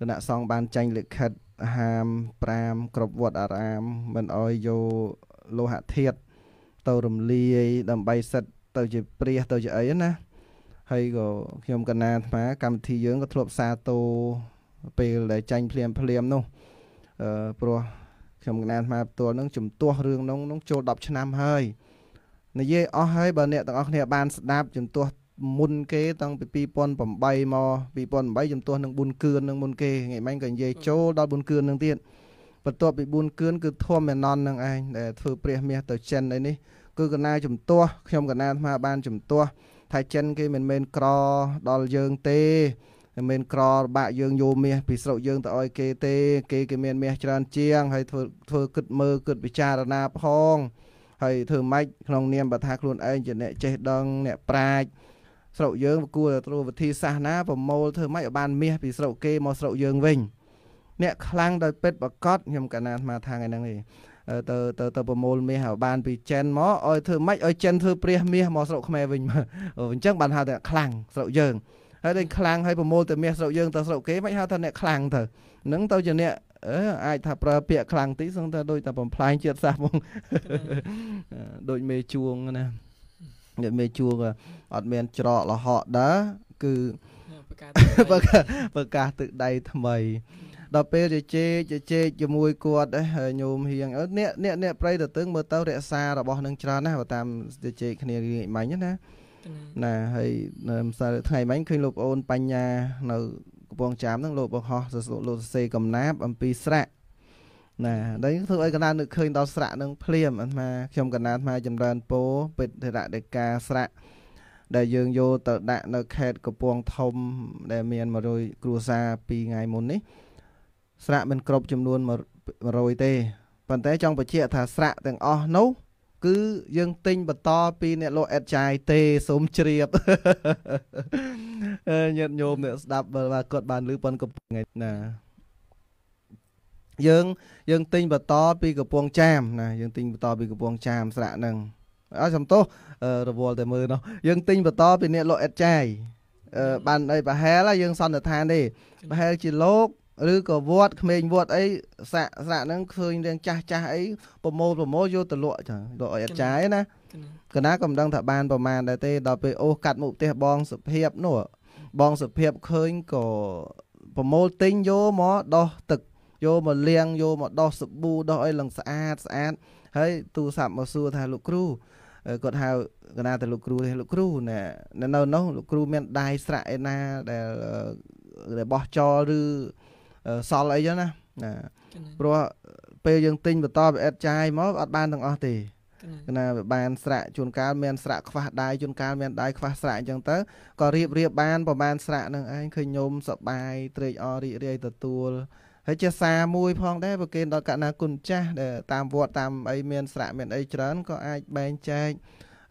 គណៈសង្ឃបានចាញ់លិខិតហាម5គ្រប់វត្តអារាមមិនអោយយកលោហៈធាតុទៅរំលាយដើម្បីសិទ្ធទៅជាព្រះទៅជាអីណាហើយក៏ខ្ញុំកណាអាត្មាកម្មវិធីយើងក៏ធ្លាប់សាទោពេលដែលចាញ់ភ្លាមភ្លាមនោះអឺព្រោះខ្ញុំកណាអាត្មាផ្ទាល់នឹងជំទាស់រឿងនោះនោះចូល10ឆ្នាំហើយនិយាយអស់ហើយបើអ្នកទាំងអស់គ្នាបានស្ដាប់ជំទាស់មុនគេតាំងពី2008មក2008ជំទាស់នឹង4គឿននឹងមុនគេថ្ងៃមិញក៏និយាយចូលដល់4គឿននឹងទៀតបន្ទាប់ពី4គឿនគឺធំមេណននឹងឯងដែលធ្វើព្រះមាសទៅចិនអីនេះគឺកណាជំទាស់ខ្ញុំកណាអាត្មាបានជំទាស់ថាចិនគេមិនមែនក្រដល់យើងទេមិនមែនក្ររបាក់យើងយោមាសពីស្រុកយើងទៅឲ្យគេទេគេគេមានមាសច្រើន ជាងហើយធ្វើធ្វើគិតមើលគិតពិចារណាផងហើយធ្វើម៉េចក្នុងនាមបើថាខ្លួនឯងជាអ្នកចេះដឹងអ្នកប្រាជ្ញស្រុកយើងគួរតែធ្វើវិធីសាស្ត្រណាប្រមូលធ្វើម៉េចឲ្យបាន មាសពីស្រុកគេមកស្រុកយើងវិញ អ្នកខ្លាំងដោយពេតប្រកបខ្ញុំកណាអាថាថ្ងៃហ្នឹងឯងទៅទៅទៅប្រមូលមាសឲ្យបានពីចិនមកឲ្យធ្វើម៉េចឲ្យចិនធ្វើព្រះមាសមកស្រុកខ្មែរវិញមកអញ្ចឹងបានហៅថាខ្លាំងស្រុកយើងហើយដល់ខ្លាំងហើយប្រមូលតែមាសស្រុកយើងទៅស្រុកគេមិនហៅថាអ្នកខ្លាំងទៅនឹងទៅជាអ្នកអឺអាចថាប្រើពាក្យខ្លាំងតិចសឹងថា ដូចតែបំផ្លាញជាតិសាសន៍ហ្មងដូចមេជួងណាអ្នកមេជួងអត់មានច្រកលហកដែរគឺប្រកាសទឹកដៃថ្មី ដល់ពេលជជែកជជែកជាមួយគាត់ញោមហៀងអ្នកអ្នកអ្នកប្រៃតតឹងមើលទៅ រក្សារបស់នឹងច្រើនណាស់បើតាមជជែកគ្នាងាយមិញណាណាហើយមិនសិលថ្ងៃមិញឃើញលោកប្អូនបញ្ញានៅកំពង់ចាមហ្នឹងលោកបង្ហោះសរសេរលោកសរសេរកំណាប អំពីស្រាក់ណាដល់ធ្វើឲ្យកណានឹកឃើញដល់ស្រាក់នឹងភ្លាមអាត្មាខ្ញុំកណាអាត្មាចម្រើនពោពេទ្យរដេកាស្រាក់ដែលយើងយកទៅដាក់នៅខេត្តកំពង់ធំដែលមាន100គ្រួសារពីថ្ងៃមុននេះស្រាក់មិនគ្រប់ចំនួន100ទេប៉ុន្តែចង់បញ្ជាក់ថាស្រាក់ទាំងអស់នោះគឺយើងទិញបន្តពីអ្នកលក់អេតចាយទេសូមជ្រាបញាតិញោមអ្នកស្ដាប់បើគាត់បានឮប៉ុនកំពងណាយើងយើងទិញបតពីកំពង់ចាមណាយើងទិញបតពីកំពង់ចាមស្រាក់ហ្នឹងអើសំទោសរវល់តែមើលនោះយើងទិញបតពីអ្នកលោកអេតចាយបានអីប្រហែលយើងសន្និដ្ឋានទេប្រហែលជាលោកឬក៏វត្តក្មេងវត្តអីស្រាក់ស្រាក់ហ្នឹងឃើញរឿងចាស់ចាស់អីប្រមូលប្រមូលយកទៅលក់ចាលោកអេតចាយណាកណាក៏មិនដឹងថាបានប្រមាណដែរទេ ដល់ពេលអូសកាត់មុខផ្ទះបងសុភាពនោះបងសុភាពឃើញក៏ប្រមូលទិញយកមកដោះទឹកយកមកលាងយកមកដោះសាប៊ូដោះអីឡើងស្អាតស្អាតហើយទូរស័ព្ទមកសួរថាលោកគ្រូគាត់ហៅកណាតែលោកគ្រូទេលោកគ្រូណែនៅនោះលោកគ្រូមានដៃស្រាក់ឯណាដែលដែលបោះចោលឬសល់អីចឹងណាណាព្រោះពេលយើងទិញបន្តពីអេតចាយមកអត់បានទាំងអស់ទេណាវាបានស្រាក់ជួនកាលមានស្រាក់ខ្វះដៃជួនកាលមានដៃខ្វះស្រាក់អញ្ចឹងទៅក៏រៀបរៀបបានប្រហែលស្រាក់នឹងឯងឃើញញោមសបាយត្រេកអររីករាយទទួលហើយជាសាមួយផងដែរប្រគេនដល់កណាគុណចាស់ដែលតាមវត្តតាមអីមានស្រាក់មានអីច្រើនក៏អាចបែងចែក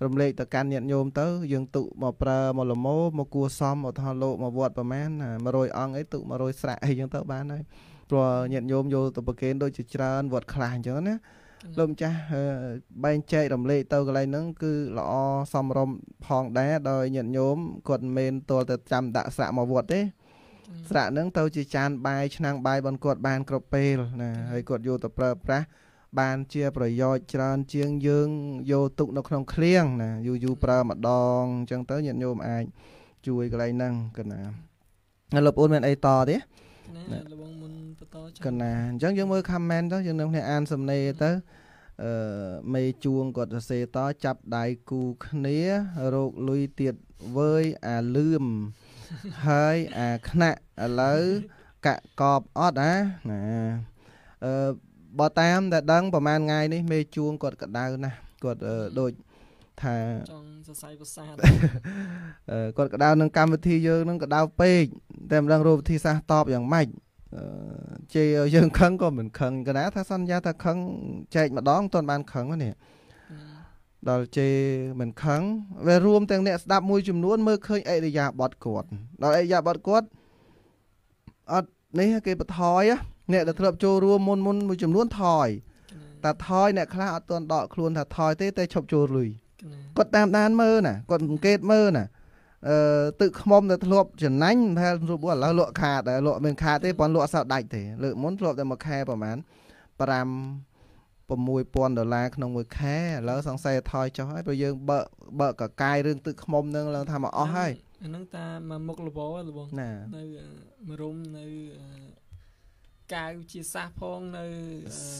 រំលែកទៅកាន់ញាតិញោមទៅ យើងទុមកប្រើមកលមោមកគួសមមកថោលោកមកវត្តប្រមាណ100អង្គអីទុ100ស្រាក់អីចឹងទៅបានហើយព្រោះញាតិញោមយកទៅប្រគេនដូចជាច្រើនវត្តខ្លះអញ្ចឹងណាលោកម្ចាស់បែងចែករំលែកទៅកន្លែងហ្នឹងគឺល្អសមរម្យផងដែរដោយញាតិញោមគាត់មិនមែនទាល់តែចាំដាក់ស្រាក់មកវត្តទេ ស្រាក់ហ្នឹង ទៅជាចានបាយឆ្នាំងបាយរបស់គាត់បានគ្រប់ពេលណាហើយគាត់យកទៅប្រើប្រាស់បានជាប្រយោជន៍ច្រើនជាងយើងយកទុកនៅក្នុងឃ្លៀងណាយូរយូរប្រើម្ដងអញ្ចឹងទៅញាតិញោមអាច ជួយកន្លែងហ្នឹងកណាលោកប្អូនមានអីតទេណាលបងមុនបន្តចាកណាអញ្ចឹងយើងមើល comment ទៅយើងនឹងគ្នាអានសំណេរទៅអឺមេជួងគាត់សរសេរតចាប់ដៃគូគ្នារោគលុយទៀតវើយអាលឿមហើយអាខ្នាក់ឥឡូវកាក់កបអត់ណាណាអឺបើតាមដែលដឹងប្រហែលថ្ងៃនេះមេជួងគាត់កដៅណាស់គាត់ដូចថាចង់សរសៃប្រសាទគាត់ក្តៅនឹងកម្មវិធីយើងនឹងក្តៅពេកតែមិនដឹងរូបវិធីសាស្ត្រតបយ៉ាងម៉េចជ័យយើងខឹងក៏មិន ខឹងកណាថាសន្យាថាខឹងចែកម្ដងមិនទាន់បានខឹងហ្នឹងដល់ជេមិនខឹងវារួមទាំងអ្នកស្ដាប់មួយចំនួន មើលឃើញអរិយាប័តគាត់ដល់អរិយាប័តគាត់អត់នេះគេបថយអ្នកដែលធ្លាប់ចូលរួមមុនមុនមួយចំនួន ថយតែថយអ្នកខ្លះអត់ទាន់ដកខ្លួនថាថយទេតែឈប់ចូលលុយគាត់តាមដានមើលណាគាត់សង្កេតមើលណាអឺទឹកខ្មុំទៅធ្លាប់ចំណាញ់ប្រហែលស្រួលឥឡូវលក់ខាតលក់មានខាតទេប៉ុន្តែលក់សោដាច់ទេលើកមុនធ្លាប់តែមួយខែប្រហែល5 6000ដុល្លារក្នុងមួយខែឥឡូវសង្ស័យថយចុះហើយព្រោះយើងបើកបើកកកាយរឿងទឹកខ្មុំនឹងឡើងថាមកអស់ហើយអាហ្នឹងតាមកមុខលវលបងនៅមរុំនៅកៅជាសះផងនៅ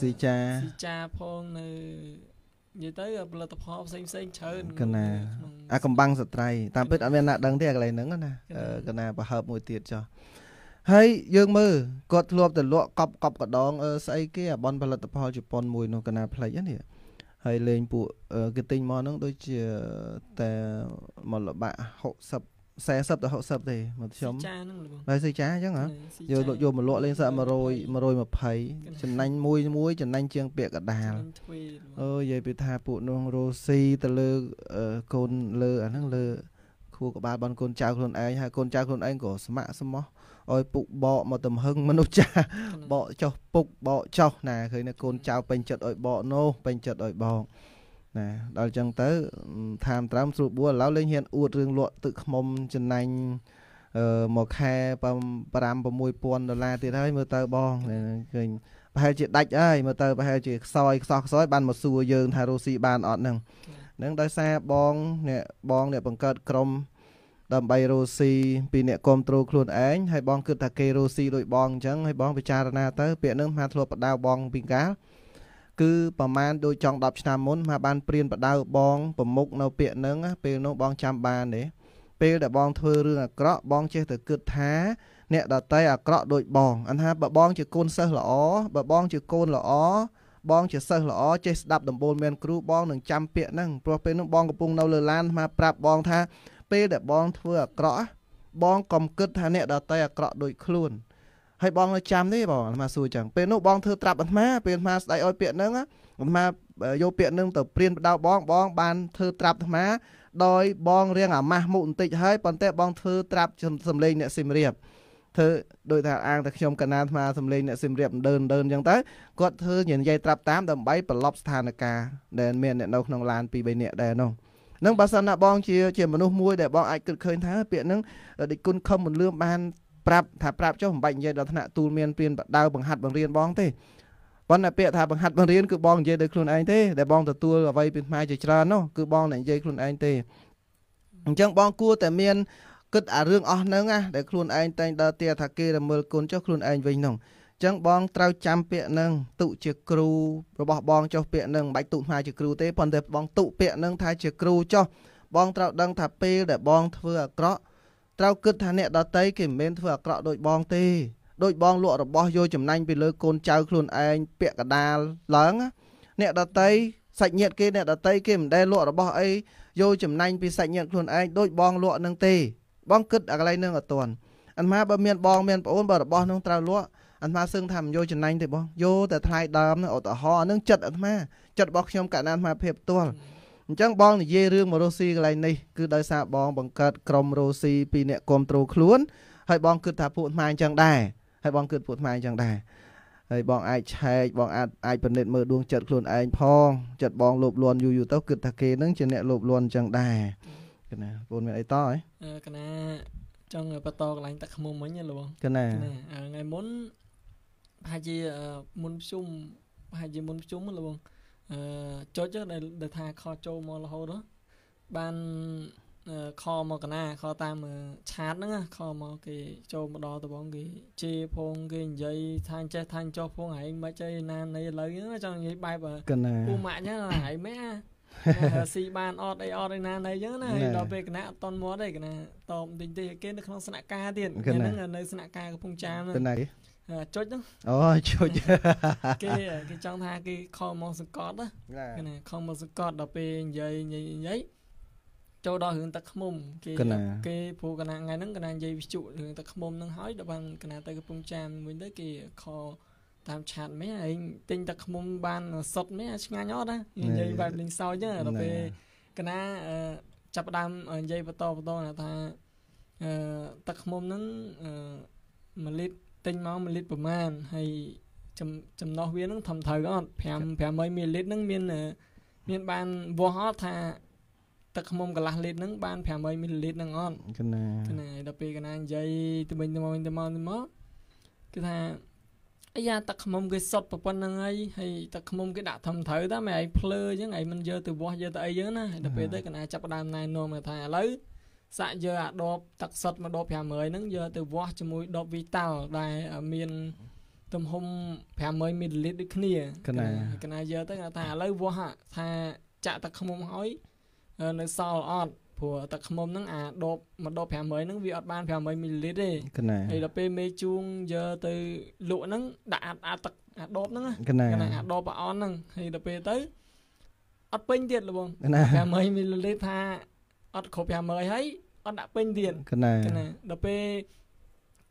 ស៊ីចាស៊ីចាផងនៅនិយាយទៅផលិតផលផ្សេងផ្សេងច្រើនកណាអាកំបាំងស្ត្រីតាមពិតអត់មានអ្នកដឹងទេអាកន្លែងហ្នឹងណាកណាប្រហើបមួយទៀតចុះហើយយើងមើលគាត់ធ្លាប់ទៅលក់កប់កប់កដងស្អីគេអាបនផលិតផលជប៉ុនមួយនោះកណាផ្លេចហ្នឹងហើយលេងពួកគេទិញមកហ្នឹងដូចជាតែមកលបាក់60 40ទៅ60ទេមធ្យមចាហ្នឹងហើយសិចាអញ្ចឹងហ៎យកយកមកលក់លេងសាក់100 120ចំណាញ់មួយមួយចំណាញ់ជាងពាក់កដាលអើយាយពីថាពួកនោះរស់ស៊ីទៅលើកូនលើអាហ្នឹងលើខួរក្បាលបនកូនចៅខ្លួនឯងហើយកូនចៅខ្លួនឯងក៏ស្ម័គ្រស្មោះឲ្យពុកបកមកទំហឹងមនុស្សចាស់បកចុះពុកបកចុះណាឃើញណាកូនចៅពេញចិត្តឲ្យបកនោះពេញចិត្តឲ្យបកណាដល់អញ្ចឹងទៅថามត្រាំស្រួលបួលឥឡូវលេងហ៊ានអួតរឿងលក់ទឹកខ្មុំចំណែងអឺមួយខែ5 6000ដុល្លារទៀតហើយមើលទៅបងឃើញប្រហែលជាដាច់ហើយមើលទៅប្រហែលជាខ្សោយខ្សោះខ្សោយបានមកសួរយើងថារុស្ស៊ីបានអត់ហ្នឹងហ្នឹងដោយសារបងអ្នកបងអ្នកបង្កើតក្រុមដើម្បីរុស្ស៊ីពីអ្នកគ្រប់គ្រងខ្លួនឯងហើយបងគិតថាគេរុស្ស៊ីដោយបងអញ្ចឹងហើយបងពិចារណាទៅពាក្យហ្នឹងថាធ្លាប់បដៅបងពីកាលគឺប្រហែលដូចចង់10ឆ្នាំមុនមកបានព្រៀនបដៅបងប្រមុខនៅពាក្យហ្នឹងពេលនោះបងចាំបានទេពេលដែលបងធ្វើរឿងអាក្រក់បងចេះតែគិតថាអ្នកដតីអាក្រក់ដូចបងអញ្ហាបើបងជាកូនសិស្សល្អបើបងជាកូនល្អបងជាសិស្សល្អចេះស្ដាប់ដំបូលមានគ្រូបងនឹងចាំពាក្យហ្នឹងព្រោះពេលនោះបងកំពុងនៅលើឡានមកប្រាប់បងថា ពេលដែលបងធ្វើអាក្រក់បងកុំគិតថាអ្នកដតីអាក្រក់ដូចខ្លួនហើយបងនៅចាំទេបងអាត្មាសួរចឹងពេលនោះបងធ្វើត្រាប់អាត្មាពេលអាត្មាស្ដីឲ្យពាក្យហ្នឹងអាត្មាយកពាក្យហ្នឹងទៅព្រានបដៅបងបងបានធ្វើត្រាប់អាត្មាដោយបងរៀងអាម៉ាស់មុខបន្តិចហើយប៉ុន្តែបងធ្វើត្រាប់សំលេងអ្នកសិមរៀបធ្វើដោយថាអាងតែខ្ញុំកណាអាត្មាសំលេងអ្នកសិមរៀបដើនដើនចឹងទៅគាត់ធ្វើនិយាយត្រាប់តាមដើម្បីប្រឡប់ស្ថានភាពដែលមានអ្នកនៅក្នុងឡាន2 3នាក់ដែរនោះនឹងបើសិនណាបងជាជាមនុស្សមួយដែលបងអាចគិតឃើញថា ពាក្យហ្នឹងដូចគុណខំមិនលឿមបានប្រាប់ថាប្រាប់ចុះមិនបាច់និយាយដល់ថ្នាក់ទូលមានព្រៀនបដៅបង្ហាត់បង្រៀនបងទេប៉ុន្តែពាក្យថាបង្ហាត់បង្រៀនគឺបងនិយាយដោយខ្លួនឯងទេដែលបងទទួលអ្វីពីខ្មែរជាច្រើននោះគឺបងតែនិយាយខ្លួនឯងទេអញ្ចឹងបងគួរតែមានគិតអារឿងអស់ហ្នឹងណាដែលខ្លួនឯងតែងដើរទាថាគេរមើលគុណចុះខ្លួនឯងវិញហ្នឹងចឹងបងត្រូវចាំពាក្យនឹងទុជាគ្រូរបស់បងចុះពាក្យនឹងមិនបាច់ទុថាជាគ្រូទេប៉ុន្តែបងទុពាក្យនឹងថាជាគ្រូចុះបងត្រូវដឹងថាពេលដែលបងធ្វើអាក្រក់ត្រូវគិតថាអ្នកដតីគេមិនមែនធ្វើអាក្រក់ដូចបងទេដូចបងលក់របស់យកចំណេញពីលើកូនចៅខ្លួនឯងពាក់កដាលឡើង អ្នកដតីសាច់ញាតិគេអ្នកដតីគេមិនដែលលក់របស់អីយកចំណេញពីសាច់ញាតិខ្លួនឯងដូចបងលក់នឹងទេបងគិតអាកន្លែងនឹងអត់ទាន់អាត្មាបើមានបងមានប្អូនបើរបស់នឹងត្រូវលក់អាត្មាសឹងថាមិនយកចំណេញទេបងយកតែថ្លៃដើមនឹងឧទាហរណ៍នឹងចិត្តអាត្មាចិត្តរបស់ខ្ញុំកណ្ដាលអាត្មាភាពផ្ទាល់អញ្ចឹងបងនិយាយរឿងមករ៉ូស៊ីកន្លែងនេះគឺដោយសារបងបង្កើតក្រុមរ៉ូស៊ីពីអ្នកគ្រប់គ្រងខ្លួន ហើយបង គិតថាពួកខ្មែរអញ្ចឹងដែរហើយបង គិតពួកខ្មែរអញ្ចឹងដែរហើយបងអាចឆែកបងអាចអាចពិនិត្យមើលដួងចិត្តខ្លួនឯងផងចិត្តបងលោភលន់យូរយូរទៅគិតថាគេនឹងជាអ្នកលោភលន់អញ្ចឹងដែរកណាពូនមានអីតអីកណាចង់បន្តកន្លែងទឹកខ្មុំវិញលោកកណាថ្ងៃមុនប្រហែលជាមុនភ្ជុំប្រហែលជាមុនភ្ជុំលោកអឺចុចហ្នឹងដែលថាខចូលមករហូតបានខមកកណាខតាមឆាតហ្នឹងខមកគេចូលមកដល់ត្បងគេជេរផងគេនិយាយថាចេះថាចោះផងហែងមិនចេះណានៃឥឡូវហ្នឹងចង់និយាយបែបពូម៉ាក់អញ្ចឹងហែងម៉ែអាស៊ីបានអត់អីអត់អីណានៃអញ្ចឹងណាហើយដល់ពេលកណាអត់តន់មាត់ទេកណាតបបន្តិចទេគេនៅក្នុងស្នាក់ការទៀតហ្នឹងនៅស្នាក់ការកំពង់ចាមហ្នឹងចុចហ្នឹងអូចុចគេគេចង់ថាគេខំមកសង្កត់ណាគេខំមកសង្កត់ដល់ពេលនិយាយនិយាយនិយាយចូលដល់រឿងទឹកខ្មុំគេគេព្រោះកណាថ្ងៃហ្នឹងកណានិយាយវិជុរឿងទឹកខ្មុំហ្នឹងហើយដល់បានកណាទៅកំពង់ចាមមួយទៅគេខតាមឆាតមែនឯងទិញទឹកខ្មុំបានសុតមែនឆ្ងាញ់អត់ណានិយាយបែបលេងសើចចឹងដល់ពេលកណាចាប់ផ្ដើមនិយាយបន្តបន្តថាអឺទឹកខ្មុំហ្នឹង1លីត្រទិញមក1លីត្រប្រមាណហើយចំណោះវានឹងធំត្រូវអត់5 500មីលីត្រនឹងមានមានបានវាស់អត់ថាទឹកខ្មុំកន្លះលីត្រហ្នឹងបាន500មីលីលីត្រហ្នឹងអត់កណាកណាដល់ពេលកណានិយាយទៅវិញទៅមកទៅមកទៅមកគឺថាអាយ៉ាទឹកខ្មុំគេសុតប្រប៉ុណ្្នឹងហើយហើយទឹកខ្មុំគេដាក់ធំត្រូវតាមិនឯងភ្លើអញ្ចឹងឯងមិនយកទៅវាស់យកទៅអីអញ្ចឹងណាដល់ពេលទៅកណាចាប់ដើមណែនាំថាឥឡូវសាក់យកអាដបទឹកសុទ្ធមួយដប500ហ្នឹងយកទៅវាស់ជាមួយដបវីតាល់ដែលមានទំហំ500មីលីលីត្រដូចគ្នាកណាកណាយកទៅថាឥឡូវវាស់ថាចាក់ទឹកខ្មុំឲ្យនៅសល់អត់ព្រោះទឹកខ្មុំហ្នឹងអាដបមួយដប500ហ្នឹងវាអត់បាន500មីលីលីត្រទេកណាហើយដល់ពេលមេជួងយកទៅលក់ហ្នឹងដាក់អាអាទឹកអាដបហ្នឹងកណាអាដបប្រអន់ហ្នឹងហើយដល់ពេលទៅអត់ពេញទៀតលបង500មីលីលីត្រថាអត់គ្រប់500ហើយអត់ដាក់ពេញទៀតកណាដល់ពេល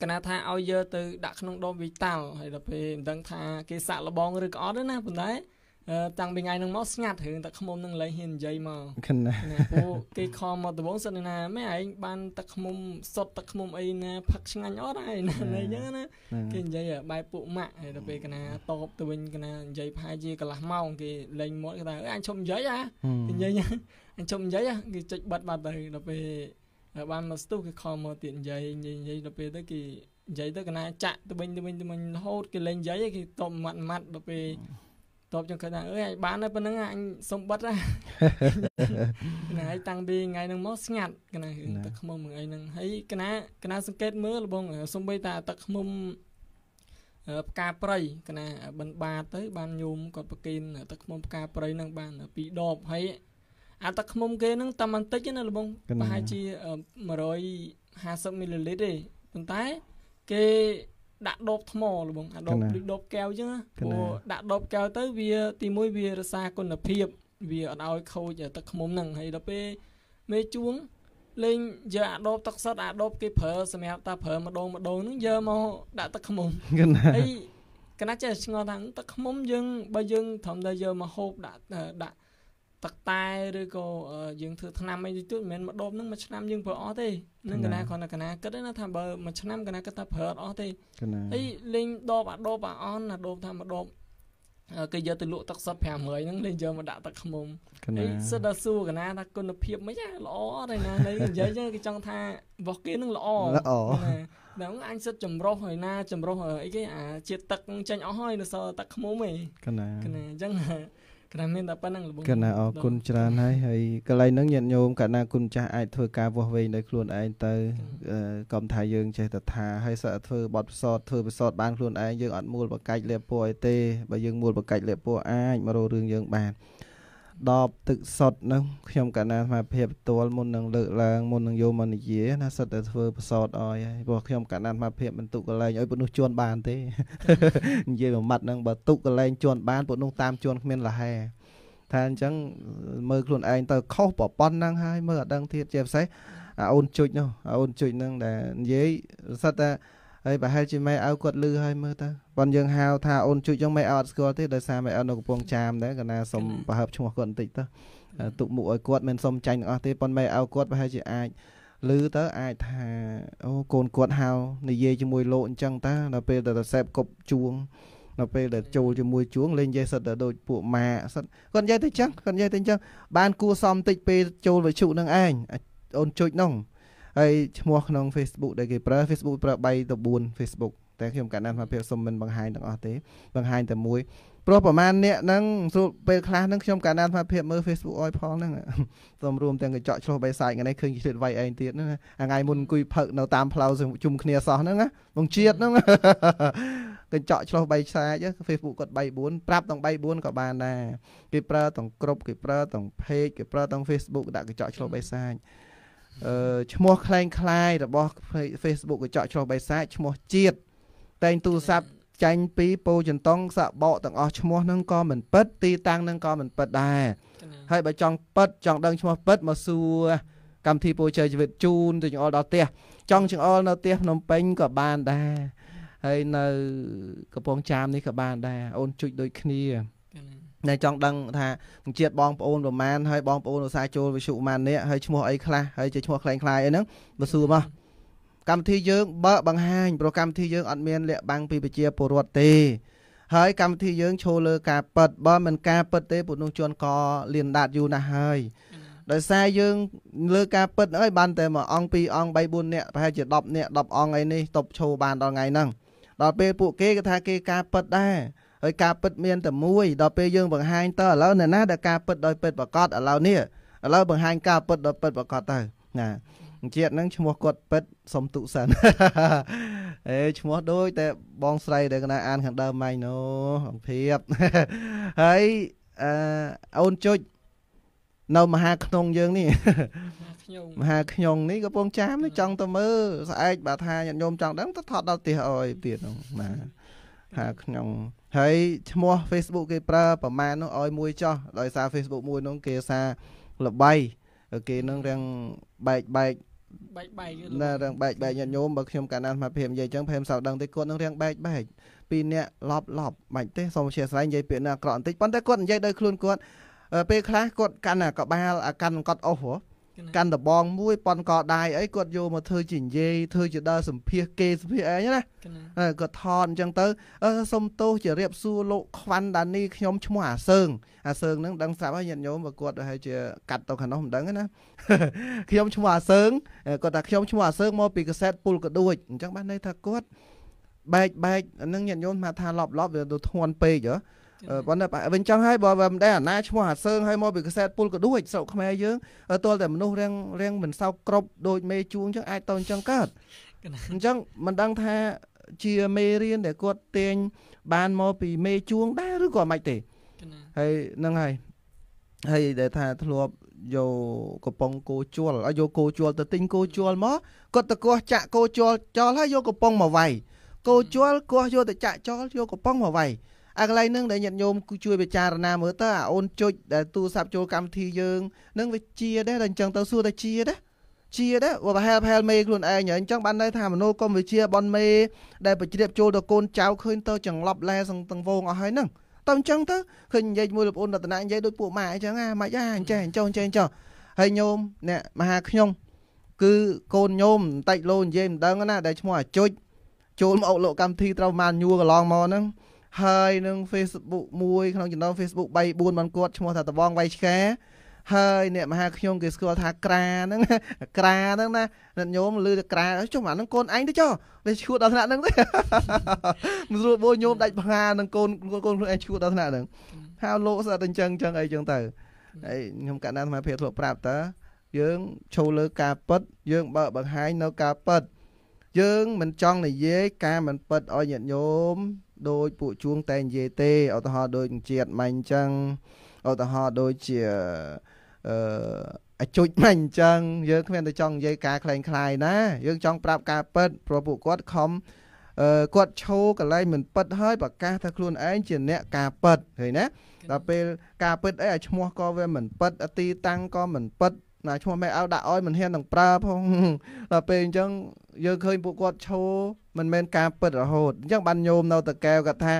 កណាថាឲ្យយកទៅដាក់ក្នុងដុំវីតាល់ហើយដល់ពេលមិនដឹងថាគេសាក់លបងឬក៏អត់ទេណាប៉ុន្តែតាំងពីថ្ងៃហ្នឹងមកស្ងាត់រឿងតែខ្មុំនឹងលែងហ៊ាននិយាយមកគណាពួកគេខំមកដំបងសិនណាម៉ែឯងបានតែខ្មុំសុតតែខ្មុំអីណាផឹកឆ្ងាញ់អត់ហើយណាអញ្ចឹងណាគេនិយាយបែបពួកម៉ាក់ហើយដល់ពេលគណាតបទៅវិញគណានិយាយប្រហែលជាកន្លះម៉ោង គេលេងមាត់គេថាអើអញឈប់និយាយអាគេនិយាយអញ្ចឹងនិយាយគេចុចបិទបាត់ទៅដល់ពេលបានមកស្ទុះគេខំមកទៀតនិយាយនិយាយដល់ពេលទៅគេនិយាយទៅកណាចាក់ទៅវិញទៅវិញទៅវិញរហូតគេលេងនិយាយគេតបម៉ាត់ម៉ាត់ដល់ពេលតបចឹងគាត់ថាអើយអញបានតែប៉ុណ្្នឹងអញសុំបិទណាហើយតាំងពីថ្ងៃហ្នឹងមកស្ងាត់កណារឿងទឹកខ្មុំហ្នឹងអីហ្នឹងហើយកណាកណាសង្កេតមើលបងសុំបីតាទឹកខ្មុំផ្កាព្រៃកណាបិណ្ឌបាតទៅ បានញោមគាត់ប្រគិនទឹកខ្មុំផ្កាព្រៃហ្នឹងបាន ពីរដបហើយអាទឹកឃ្មុំគេហ្នឹងតែបន្តិចណាលបងប្រហែលជា150មីលីលីត្រទេប៉ុន្តែគេដាក់ដបថ្មលបងអាដបដូចដបកែវអញ្ចឹងព្រោះដាក់ដបកែវទៅវា ទីមួយវារក្សាគុណភាពវាអត់ឲ្យខូចទឹកឃ្មុំហ្នឹងហើយដល់ពេលមេជួងលេងយកអាដបទឹកសុទ្ធអាដបគេប្រើសម្រាប់តាប្រើម្ដងម្ដងហ្នឹងយកមកដាក់ទឹកឃ្មុំហើយកណាចេះឆ្ងល់ថាទឹកឃ្មុំយើងបើយើងត្រឹមតែយកមកហូបដាក់ដាក់ទឹកតែឬក៏យើងធ្វើឆ្នាំអីទៀតមិនមែនមួយដបហ្នឹងមួយឆ្នាំយើងប្រើអស់ទេនឹងកណាគ្រាន់តែកណាគិតណាថាបើមួយឆ្នាំកណាគិតថាប្រើអត់អស់ទេអីលេងដបអាដបអាអនអាដបថាមួយដបគេយកទៅលក់ទឹកសុទ្ធ500ហ្នឹងលេងយកមកដាក់ទឹកខ្មុំអីសិតដល់សួរកណាថាគុណភាពមិនហ៎ល្អអត់ឯណាលេងនិយាយចឹងគេចង់ថារបស់គេហ្នឹងល្អល្អហ្នឹងអញសិតចម្រោះហើយណា ចម្រោះអីគេអាជាតិទឹកចេញអស់ហើយនៅសល់ទឹកខ្មុំឯងកណាកណាអញ្ចឹងកណ្ណាមានតែប៉ុណ្្នឹងលោកបងកណ្ណាអរគុណច្រើនហើយហើយកន្លែងហ្នឹងញាតិញោមកណ្ណាគុណចាស់អាចធ្វើការវាស់វែងដោយខ្លួនឯងទៅកុំថាយើងចេះតែថាហើយសឹកធ្វើបទពិសោធន៍ធ្វើពិសោធន៍បានខ្លួនឯងយើងអត់មូលបកាច់លេបពួរអីទេបើយើងមូលបកាច់លេបពួរអាចមករករឿងយើងបានដបទឹកសុទ្ធនឹងខ្ញុំកណាអាភិបផ្ទាល់មុននឹងលើកឡើងមុននឹងយកមកនិយាយណាសិតតែធ្វើប្រសតអោយហើយព្រោះខ្ញុំកណាអាភិបមិនទុកកលែងឲ្យពនុះជន់បានទេនិយាយមួយម៉ាត់ហ្នឹងបើទុកកលែងជន់បានពនុះតាមជន់គ្មានលហែថាអញ្ចឹងមើលខ្លួនឯងទៅខុសប្រប៉ុណ្ណឹងហើយមើលអត់ដឹងទៀតជាពិសេសអាអូនជុចនោះអាអូនជុចហ្នឹងដែលនិយាយសិតតែហើយប្រហែលជាម៉ែឪគាត់លឺហើយមើលតើប៉ុនយើងហៅថាអូនជូចចឹងម៉ែឪអត់ស្គាល់ទេដោយសារម៉ែឪនៅកំពង់ចាមដែរកណាសុំប្រហើបឈ្មោះគាត់បន្តិចទៅទុកមុខឲ្យគាត់មិនសុំចាញ់ទាំងអស់ទេប៉ុនម៉ែឪគាត់ប្រហែលជាអាចឮទៅអាចថាអូកូនគាត់ហៅនិយាយជាមួយលោកអញ្ចឹងតាដល់ពេលទៅសេពគប់ជួងដល់ពេលដែលចូលជាមួយជួងលេងនិយាយសិតទៅដូចពួកម៉ាសិតគាត់និយាយទៅអញ្ចឹងគាត់និយាយទៅអញ្ចឹងបានគួសមតិចពេលចូលវិជុនឹងឯងអូនជូចនោះហើយឈ្មោះក្នុង Facebook ដែលគេប្រើ Facebook ប្រើ3ទៅ4 Facebook តែខ្ញុំកណ្ដាលសមភាពសុំមិនបង្ហាញទាំងអស់ទេបង្ហាញតែមួយព្រោះប្រហែលអ្នកហ្នឹងស្រួលពេលខ្លះហ្នឹងខ្ញុំកណ្ដាលសមភាពមើល Facebook អយផងហ្នឹងសូមរួមទាំងកញ្ចក់ឆ្លោះបេសាយថ្ងៃនេះឃើញឆ្លៀតវាយឯងទៀតហ្នឹងថ្ងៃមុនអង្គុយផឹកនៅតាមផ្លូវជុំគ្នាសោះហ្នឹងបងជាតិហ្នឹងកញ្ចក់ឆ្លោះ3ខ្សែ Facebook គាត់3 4ប្រាប់ទាំង3 4ក៏បានដែរគេប្រើទាំងក្រុមគេប្រើទាំង page គេប្រើទាំង Facebook ដាក់កញ្ចក់ឆ្លោះបេសាយឈ្មោះคล้ายคล้ายរបស់ Facebook កញ្ចក់ឆ្លោះបៃសាឈ្មោះជាតិតែងទូរស័ព្ទចាញ់ពីពោចន្ទងសាក់បោកទាំងអស់ឈ្មោះហ្នឹងក៏មិនពិតទីតាំងហ្នឹងក៏មិនពិតដែរហើយបើចង់ពិតចង់ដឹងឈ្មោះពិតមកសួរកម្មវិធីពូជ័យជីវិតជូនទៅចង្អល់ដល់ផ្ទះចង់ចង្អល់នៅផ្ទះភ្នំពេញក៏បានដែរហើយនៅកំពង់ចាមនេះក៏បានដែរអូនជួយដូចគ្នាដែលចង់ដឹងថាជាតិបងប្អូនប្រមាណហើយបងប្អូនឧស្សាហ៍ចូលវិទ្យុប្រមាណនេះហើយឈ្មោះអីខ្លះហើយជាឈ្មោះคล้ายៗអីហ្នឹងបើសួរមកកម្មវិធីយើង បើបង្ហាញព្រោះកម្មវិធីយើងអត់មានលាក់បាំងពីប្រជាពលរដ្ឋទេហើយកម្មវិធីយើងឈលលើការប៉ັດបើ មិនការប៉ັດទេពួកនោះជន់កលៀនដាតយូរណាស់ហើយដោយសារយើងលើការប៉ັດហ្នឹងហើយបានតែមួយអង្គ2អង្គ3 4នាក់ប្រហែលជា10នាក់10អង្គអីនេះតបឈោបានដល់ថ្ងៃហ្នឹងដល់ពេលពួកគេគេថាគេការប៉ັດដែរហើយការពិតមានតែមួយដល់ពេលយើងបង្ហាញទៅឥឡូវអ្នកណាដែលការពិតដោយពិតប្រកបឥឡូវនេះឥឡូវបង្ហាញការពិតដោយពិតប្រកបទៅណាជាតិហ្នឹងឈ្មោះគាត់ពិត សំទុសិនអេឈ្មោះដូចតែបងស្រីដែលកណាអានខាងដើមម៉ៃណូអង្គភាពហើយអឺអូនជុចនៅមហាក្នុងយើងនេះមហាខ្ញុំនេះកំពុងចាំនេះចង់ទៅមើលស្អែកបើថាញាតិញោមចង់ដឹងទៅថតដល់ផ្ទះអើយទៀតហ្នឹងបាទថាខ្ញុំហើយឈ្មោះ Facebook គេប្រើប្រមាណនោះឲ្យមួយចោះដោយសារ Facebook មួយនោះគេសារលបៃគេនឹងរាំងបែកបែកបែកបែកណារាំងបែកបែកញាតិញោមបើខ្ញុំកាលណាសមភាពនិយាយអញ្ចឹងភេមសៅដឹងទេគាត់នឹងរាំងបែកបែកពីរអ្នកឡប់ឡប់បាច់ទេសូមអធិស្ឋាននិយាយពាក្យណាអាក្រក់បន្តិចប៉ុន្តែគាត់និយាយដោយខ្លួនគាត់ពេលខ្លះគាត់កាន់អាកបាលអាកាន់គាត់អស់កាន់ដបងមួយប៉ុនកដាយអីគាត់យកមកធ្វើជាញេធ្វើជាដើសម្ភាសគេសម្ភាសអីណាគាត់ថតអញ្ចឹងទៅអឺសុំទោសជារៀបសួរលោកខ្វាន់ដានីខ្ញុំឈ្មោះអាសើងអាសើងហ្នឹងដឹងស្រាប់ហើយញាតិញោមបើគាត់ឲ្យជាកាត់ទៅខាងនោះមិនដឹងណាខ្ញុំឈ្មោះអាសើងគាត់ថាខ្ញុំឈ្មោះអាសើងមកពីកាសែតពុលកដួចអញ្ចឹងបានន័យថាគាត់បែកបែកហ្នឹងញាតិញោមថាថាលប់លប់វាទៅធន់ពេកហ៎ប៉ុន្តែវិញចង់ឲ្យបើមិនដែរអាណាឈ្មោះអាសើងឲ្យមកពីកសែតពុលក៏ដូចស្រុកខ្មែរយើងទាល់តែមនុស្សរៀងរៀងមិនសោកគ្រប់ដូចមេជួងចឹងអាចតូនចឹងកើតអញ្ចឹងមិនដឹងថាជាមេរៀនដែលគាត់ទាញបានមកពីមេជួងដែរឬក៏មិនទេហើយហ្នឹងហើយហើយដែលថាធ្លាប់យកកំប៉ុងគោជួលឲ្យយកគោជួលទៅទិញគោជួលមកគាត់ទៅកោះចាក់គោជួលចោលហើយយកកំប៉ុងមកវាយគោជួលកោះយកទៅចាក់ចោលយកកំប៉ុងមកវាយអាកន្លែងហ្នឹងដែលញាតិញោមគឺជួយពិចារណាមើលតើអាអូនចុចដែលទូរស័ព្ទចូលកម្មវិធីយើងហ្នឹងវាជាដែរតែអញ្ចឹងទៅសួរតែជាដែរជាដែរបើប្រហែលប្រហែលមេខ្លួនឯងអញ្ចឹងបានន័យថាមនោគមវិជ្ជាប៉ុនមេដែលបជ្រាបចូលទៅកូនចៅឃើញទៅចង្លប់ឡែសង្ទាំងវងអស់ហើយហ្នឹងតែអញ្ចឹងទៅឃើញនិយាយមួយលោកអូនរតនានិយាយដូចពួកម៉ែអញ្ចឹងហ่าមិនយ៉ាអញ្ចេះអញ្ចោអញ្ចេះអញ្ចោហើយញោមអ្នកមហាខ្ញុំគឺកូនញោមបន្តិចលោនិយាយមិនដឹងណាដែលឈ្មោះអាជុចចូលមកអុកលោកកម្មវិធីត្រូវបានញួរកន្លងមកហ្នឹងហើយនឹង Facebook មួយក្នុងចំណោម Facebook 3 4មិនគាត់ឈ្មោះថាតបងវៃឆ្កាហើយអ្នកមហាខ្ញុំគេស្គាល់ថាក្រាហ្នឹងក្រាហ្នឹង ណាអ្នកញោមលឺតែក្រាចុះអាហ្នឹងកូនឯងទៅចុះវាឈួតដល់ថ្នាក់ហ្នឹងទៅមិនស្រួលបោញោមដាច់ផ្ងានឹងកូនកូនខ្លួនឯងឈួតដល់ថ្នាក់ហ្នឹងហៅលោកស្អិតអញ្ចឹងអញ្ចឹងអីអញ្ចឹងទៅហើយខ្ញុំកណ្ដាលអាត្មាភាពធ្លាប់ប្រាប់តើយើងឈោលើការប៉ັດយើងបើបង្ហាញនៅការប៉ັດយើងមិនចង់និយាយការមិនប៉ັດឲ្យញាតិញោមដូចពួកជួងតែនិយាយទេឧទាហរណ៍ដូចជាតិម៉ាញ់អញ្ចឹងឧទាហរណ៍ដូចជាអឺអាចុចមិនអញ្ចឹងយើងគ្មានតែចង់និយាយការខ្លែងខ្លាយណា យើងចង់ប្រាប់ការពិតព្រោះពួកគាត់ខំអឺគាត់ឈោកន្លែងមិនពិត ហើយប្រកាសថាខ្លួនឯងជាអ្នកការពិតឃើញណាដល់ពេលការពិតអីឲ្យឈ្មោះក៏វាមិនពិតទីតាំងក៏មិនពិតណាឈ្មោះម៉ែអោដាក់អោយមិនហ៊ាននឹងប្រើផងដល់ពេលអញ្ចឹងយើងឃើញពួកគាត់ឈោមិនមែនការពិតរហូតអញ្ចឹងបានញោមនៅតកែវគាត់ថា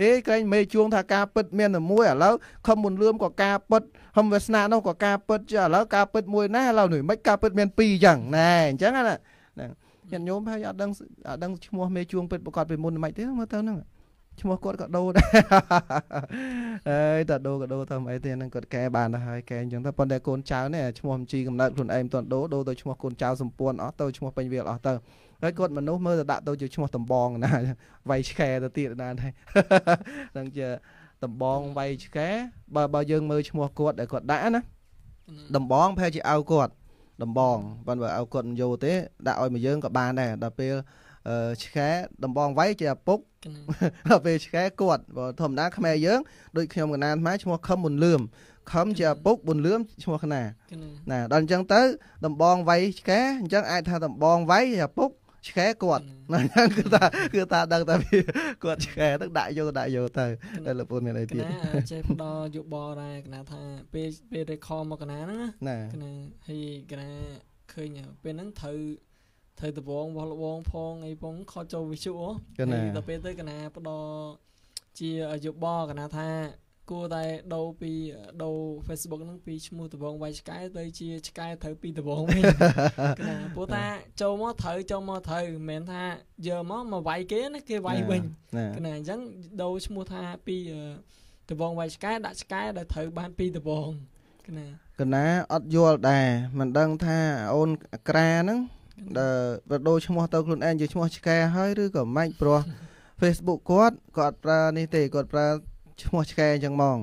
អេក្រែងមេជួងថាការពិតមានតែមួយឥឡូវខំមុនលឿមក៏ការពិតខំវាសនានោះក៏ការពិតចុះឥឡូវការពិតមួយណាឥឡូវនេះមិនការពិតមានពីរអញ្ចឹងណែអញ្ចឹងណាញាតិញោមហើយអត់ដឹងអត់ដឹងឈ្មោះមេជួងពិតប្រកបពីមុនមិនទេមើលទៅហ្នឹងឈ្មោះគាត់ក៏ដូរដែរអើយតើដូរក៏ដូរទៅអីទេហ្នឹងគាត់កែបានទៅហើយកែអញ្ចឹងទៅប៉ុន្តែកូនចៅនេះឈ្មោះជីកំណើតខ្លួនឯងមិនទាន់ដូរដូរទៅឈ្មោះកូនចៅសម្ពួនអស់ទៅឈ្មោះពេញវាលអស់ទៅហើយគាត់មនុស្សមើលទៅដាក់ទៅជាឈ្មោះតំបងណាវៃឆ្កែទៅទៀតណាដែរហ្នឹងជាតំបងវៃឆ្កែបើបើយើងមើលឈ្មោះគាត់ដែលគាត់ដាក់ណាតំបងប្រហែលជាអៅគាត់តំបងប៉ុន្តែបើអៅគាត់មិនយកទេដាក់ឲ្យមកយើងក៏បានដែរដល់ពេលឆ្កែដំបងវាយជាឪពុកដល់ពេលឆ្កែគាត់បើធម្មតាខ្មែរយើងដូចខ្ញុំកណានខ្មែរឈ្មោះខឹមមុនលឿមខឹមជាឪពុកមុនលឿមឈ្មោះកណា ណាដល់អញ្ចឹងទៅ ដំបងវាយឆ្កែអញ្ចឹងអាចថាដំបងវាយឪពុកឆ្កែគាត់ហ្នឹងគឺថាគឺថាដឹងតែវាគាត់ឆ្កែទៅដាក់យកដាក់យកទៅតែលោកពូមានអីទៀតណាចេះផ្ដល់យោបល់ដែរកណាថាពេលពេល record មកកណាហ្នឹងណាកណាហីកណាឃើញពេលហ្នឹងត្រូវត្រូវដបងវោះលបងផងអីផងខត់ចូលវិជុហ៎ដល់ពេលទៅកណាផ្ដោជាយោបល់កណាថាគួរតែដូរពីដូរ Facebook ហ្នឹងពីឈ្មោះដបងវាយឆ្កែទៅជាឆ្កែត្រូវពីដបងវិញណាព្រោះថាចូលមកត្រូវចូលមកត្រូវមិនមែនថាយកមកមកវាយគេណាគេវាយវិញណាអញ្ចឹងដូរឈ្មោះថាពីដបងវាយឆ្កែដាក់ឆ្កែដែលត្រូវបានពីដបងណាកណាអត់យល់ដែរមិនដឹងថាអូនក្រាហ្នឹងដែលដូរឈ្មោះទៅខ្លួនឯងជាឈ្មោះឆ្កែហើយឬក៏ម៉េចព្រោះ Facebook គាត់គាត់ប្រើនេះទេគាត់ប្រើឈ្មោះឆ្កែអញ្ចឹងហ្មង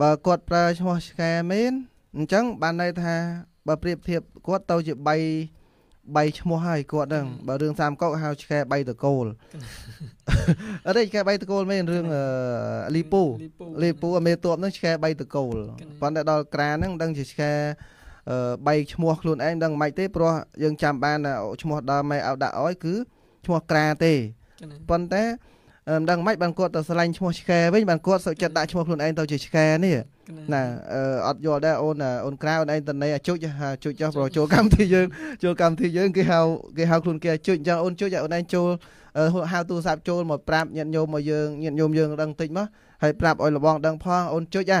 បើគាត់ប្រើឈ្មោះឆ្កែមែនអញ្ចឹងបានន័យថាបើប្រៀបធៀបគាត់ទៅជា3 3ឈ្មោះហើយគាត់ហ្នឹងបើរឿងសាមកុកហៅឆ្កែ3តកូលអត់ទេឆ្កែ3តកូលមែនរឿងលីពូលីពូអមេតួបហ្នឹងឆ្កែ3តកូលប៉ុន្តែដល់ក្រាហ្នឹងដឹងជាឆ្កែបីឈ្មោះខ្លួនឯងដឹងមិនទេព្រោះយើងចាំបានឈ្មោះដើមម៉ែឲ្យដាក់ឲ្យគឺឈ្មោះក្រាទេប៉ុន្តែមិនដឹងមិនបានគាត់ទៅឆ្លាញ់ឈ្មោះឆ្កែវិញបានគាត់សុខចិត្តដាក់ឈ្មោះខ្លួនឯងទៅជាឆ្កែនេះណាអត់យល់ដែរអូនអូនក្រៅអូនឯងតនៃអាជុចអាជុចចុះប្រចូលកម្មវិធីយើងចូលកម្មវិធីយើងគេហៅគេហៅខ្លួនគេអាជុចអញ្ចឹងអូនជុចអូនឯងចូលហៅទូរស័ព្ទចូលមកប្រាប់ញាតិញោមមកយើងញាតិញោមយើងដឹងតិចមកហើយប្រាប់ឲ្យលបងដឹងផងអូនជុចអា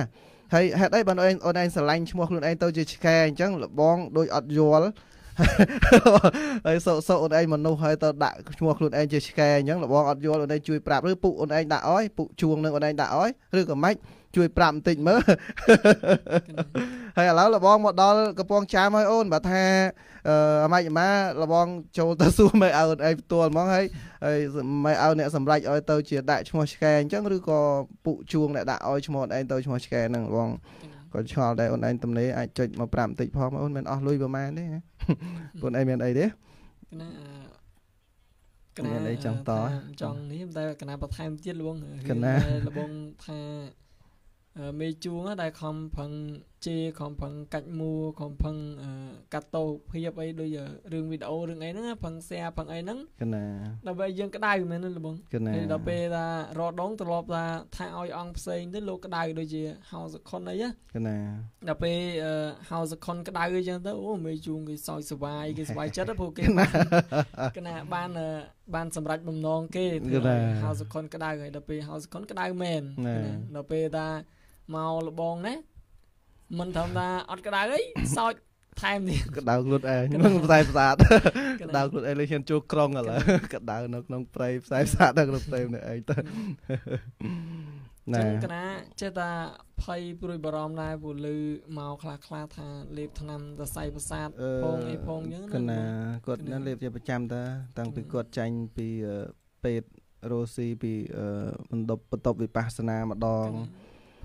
ហើយហេតុអីបានអូនអូនឯងស្រឡាញ់ឈ្មោះខ្លួនឯងទៅជាឆ្កែអញ្ចឹងលបងដូចអត់យល់ហើយសោសោអូនឯងមនុស្សហើយទៅដាក់ឈ្មោះខ្លួនឯងជាឆ្កែអញ្ចឹងលបងអត់យល់អូនឯងជួយប្រាប់ឬពុកអូនឯងដាក់អោយពុកជួងនឹងអូនឯងដាក់អោយឬក៏ម៉េចជួយប្រាប់បន្តិចមើលហើយឥឡូវលបងមកដល់កំពង់ចាមហើយអូនបើថាអម៉ាច់អាម៉ាលបងចូលទៅសួរមេអើអីផ្ទាល់ហ្មងហើយហើយមេអើអ្នកសម្រេចឲ្យទៅជាដាក់ឈ្មោះឆ្កែអញ្ចឹងឬក៏ពួកជួងអ្នកដាក់ឲ្យឈ្មោះឯងទៅឈ្មោះឆ្កែហ្នឹងបងក៏ឆ្លល់ដែរអូនឯងទំនេរអាចចុចមកប្រាប់បន្តិចផងអូនមិនអស់លុយប្រហែលទេអូនឯងមានអីទេណាកណាអីចង់តចង់នេះតែកណាបន្ថែមទៀតលបងកណាលបងថាមេជួងដែលខំប្រឹងជេខំប្រឹងកាច់មួខំប្រឹងកាត់តោភាពអីដូចរឿងវីដេអូរឿងអីហ្នឹងប្រឹង share ប្រឹងអីហ្នឹងគណាដល់ពេលយើងក្តៅមែនទេលោកបងហើយដល់ពេលថារត់ដងត្រឡប់ថាថាឲ្យអង្គផ្សេងទៅលោកក្តៅដូចជា House Con អីគណាដល់ពេល House Con ក្តៅអីចឹងទៅអូមេជួងគេសោយសបាយគេសបាយចិត្តព្រោះគេគណាបានបានសម្រេចបំណងគេ House Con ក្តៅហើយដល់ពេល House Con ក្តៅមែនដល់ពេលថាមកលបងណាមិនធម្មតាអត់ក្តៅអីសោចថែមនេះក្តៅខ្លួនឯងនឹងផ្សាយផ្សាតក្តៅខ្លួនឯងលេងហ៊ានជួក្រុងឥឡូវក្តៅនៅក្នុងព្រៃផ្សាយផ្សាតនៅក្នុងព្រៃនេះឯងទៅណាកណាចេះតាភ័យព្រួយបារម្ភដែរពូលឺមកខ្លះខ្លះថាលេបថ្នាំសរសៃប្រសាទផងអីផងអញ្ចឹងកណាគាត់នឹងលេបជាប្រចាំតាតាំងពីគាត់ចាញ់ពីពេទ្យរ៉ូស៊ីពីបណ្ដប់បន្ទប់វិបស្សនាម្ដង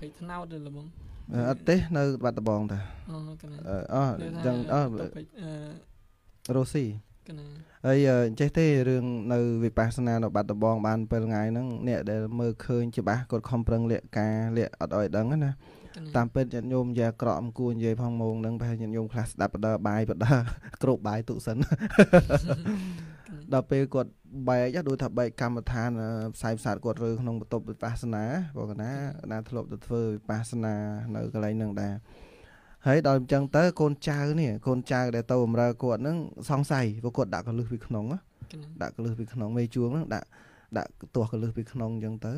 ភ័យថ្នោតឬល្មងអត់ទេនៅបាត់ដំបងតាអូកណាអអញ្ចឹងអរ៉ូស៊ីកណាហើយអញ្ចេះទេរឿងនៅវិបស្សនានៅបាត់ដំបងបាន7ថ្ងៃហ្នឹងអ្នកដែលមើលឃើញច្បាស់គាត់ខំប្រឹងលាក់ការលាក់អត់ឲ្យដឹងណាតាមពិតញាតិញោមនិយាយអក្រក់មិនគួរនិយាយផងម៉ងហ្នឹងប្រហែលញាតិញោមខ្លះស្ដាប់បដិបាយបដិគ្រប់បាយទុសិនដល់ពេលគាត់បែកដូចថាបែកកម្មដ្ឋានផ្សាយផ្សាតគាត់ឬក្នុងបន្ទប់វិបស្សនាព្រោះកណាណាធ្លាប់ទៅធ្វើវិបស្សនានៅកន្លែងហ្នឹងដែរហើយដល់អញ្ចឹងទៅកូនចៅនេះកូនចៅដែលទៅបំរើគាត់ហ្នឹងសង្ស័យព្រោះគាត់ដាក់កលឹះពីក្នុងដាក់កលឹះពីក្នុងមេជួងហ្នឹងដាក់ដាក់ទាស់កលឹះពីក្នុងអញ្ចឹងទៅ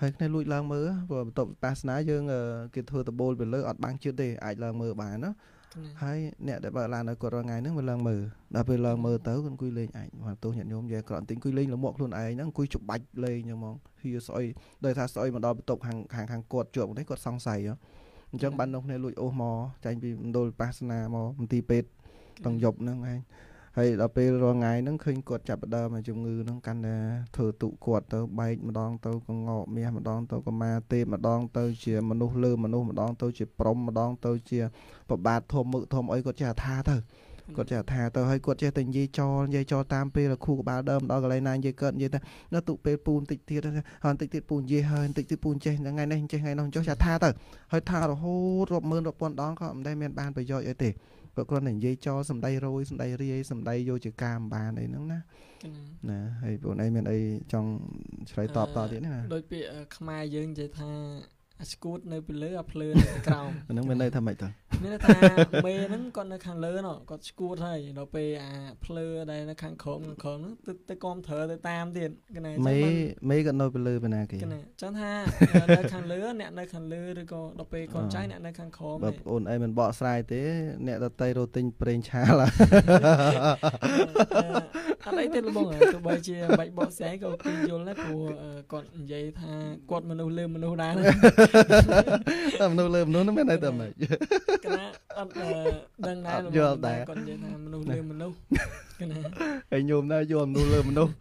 ហើយគ្នាលួចឡើងមើលព្រោះបន្ទប់វិបស្សនាយើងគេធ្វើតបូលពីលើអត់បាំងជិតទេអាចឡើងមើលបានណាហើយអ្នកដែលបើកឡាននៅគាត់រងថ្ងៃហ្នឹងវាឡើងមើលដល់ពេលឡើងមើលទៅគាត់អង្គុយលេងឯងមកទោសញាតិញោមនិយាយក្រក់បន្តិចអង្គុយលេងលមកខ្លួនឯងហ្នឹងអង្គុយច្បាច់លេងហ្នឹងហ្មងហៀស្អុយដោយថាស្អុយមកដល់បន្ទប់ខាងខាងខាងគាត់ជាប់នេះគាត់សង្ស័យហ៎អញ្ចឹងបាននរគ្នាលួចអូសមកចាញ់ពីមណ្ឌលបាសនាមកមន្ទីរពេទ្យតង់យប់ហ្នឹងឯងហើយដល់ពេលរាល់ថ្ងៃហ្នឹងឃើញគាត់ចាប់ផ្ដើមជំងឺហ្នឹងកាន់តែធ្វើទុគាត់ទៅបែកម្ដងទៅកងោកមាសម្ដងទៅកម៉ាទេម្ដងទៅជាមនុស្សលើ មនុស្សម្ដងទៅជាប្រំម្ដងទៅជាប្របាទធំមឹកធំអីគាត់ចេះថាទៅគាត់ចេះថាទៅហើយគាត់ចេះតែនិយាយចោលនិយាយចោលតាមពេលខួរក្បាលដើមដល់កន្លែងណានិយាយកើតនិយាយថានៅទុពេលពូនតិចទៀតហើយតិចទៀតពូននិយាយហើយតិចទៀតពូនចេះថ្ងៃនេះចេះថ្ងៃនោះចុះចេះថាទៅហើយថារហូតរាប់ម៉ឺនរាប់ពាន់ដងក៏មិនដែលមានបានប្រយោជន៍អីទេគាត់គ្រាន់តែនិយាយចោលសំដីរយសំដីរាយសំដីយកជាការមិនបានអីហ្នឹងណាណាហើយបងឯងមានអីចង់ឆ្លើយតបតទៀតណាដូចពាក្យខ្មែរយើងនិយាយថាអាស្គូតនៅពីលើអាភ្លើនៅក្រោមហ្នឹងមានន័យថាម៉េចតើមានន័យថាមេហ្នឹងគាត់នៅខាងលើណោះគាត់ស្គួតហើយដល់ពេលអាភ្លើដែលនៅខាងក្រោមក្រោមហ្នឹងទៅទៅគាំទ្រទៅតាមទៀតគណៈមេមេគាត់នៅពីលើបណ្ណាគេគណៈចឹងថានៅខាងលើអ្នកនៅខាងលើឬក៏ដល់ពេលកូនចៃអ្នកនៅខាងក្រោមបើប្អូនអីមិនបកស្រាយទេ អ្នកតន្ត្រីរត់ទិញប្រេងឆាលអត់អីទេល្បងទោះបីជាបាច់បកស្រាយក៏គេយល់ដែរព្រោះគាត់និយាយថាគាត់មនុស្សលើមនុស្សដែរតែមនុស្សលើមនុស្សហ្នឹងមានន័យតែម៉េចគណៈអត់ដឹងដែរយល់ដែរគាត់និយាយថាមនុស្សលើមនុស្សគណៈហើយញោមដែរយល់មនុស្សលើមនុស្ស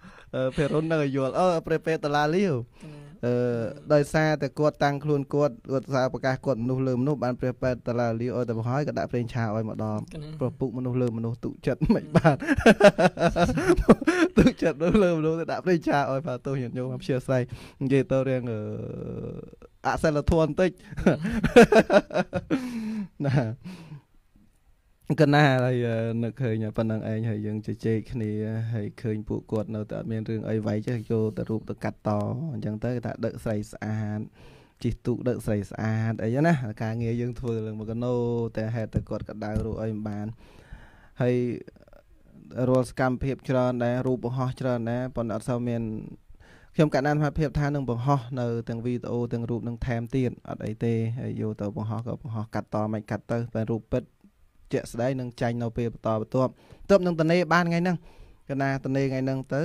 ភេរុននៅយល់អឺប្រេពេតឡាលីវគណៈអឺដោយសារតែគាត់តាំងខ្លួនគាត់គាត់សារប្រកាសគាត់មនុស្សលើមនុស្សបានព្រះប៉ែតតាឡាលីអោយទៅហើយក៏ដាក់ប្រេងឆាឲ្យមកដល់ព្រោះពុកមនុស្សលើមនុស្សទុចិត្តមិនបានទុចិត្តមនុស្សលើមនុស្សទៅដាក់ប្រេងឆាឲ្យបាទទោះញញោមអព្យាស្រ័យនិយាយទៅរឿងអសិលធម៌បន្តិចណាកណាហើយនៅឃើញប៉ុណ្ណឹងឯងហើយយើងជជែកគ្នាហើយឃើញពួកគាត់នៅតែអត់មានរឿងអីវៃចេះចូលទៅរូបទៅកាត់តអញ្ចឹងទៅគេថាដឹកស្រីស្អាតជិះទូកដឹកស្រីស្អាតអីណាការងារយើងធ្វើឡើងមកកណូតែហេតុតែគាត់កដៅរូបអីមិនបានហើយរាល់សកម្មភាពច្រើនដែររូបបង្ហោះច្រើនដែរប៉ុន្តែអត់សូវមានខ្ញុំកណ្ដាលសមត្ថភាពថានឹងបង្ហោះនៅទាំងវីដេអូទាំងរូបនឹងថែមទៀតអត់អីទេហើយយកទៅបង្ហោះក៏បង្ហោះកាត់តមិនកាត់ទៅបែររូបពិតជាក់ស្ដែងនឹងចាញ់នៅពេលបន្តបន្ទាប់ទើបនឹងតនេបានថ្ងៃហ្នឹងកណាតនេថ្ងៃហ្នឹងទៅ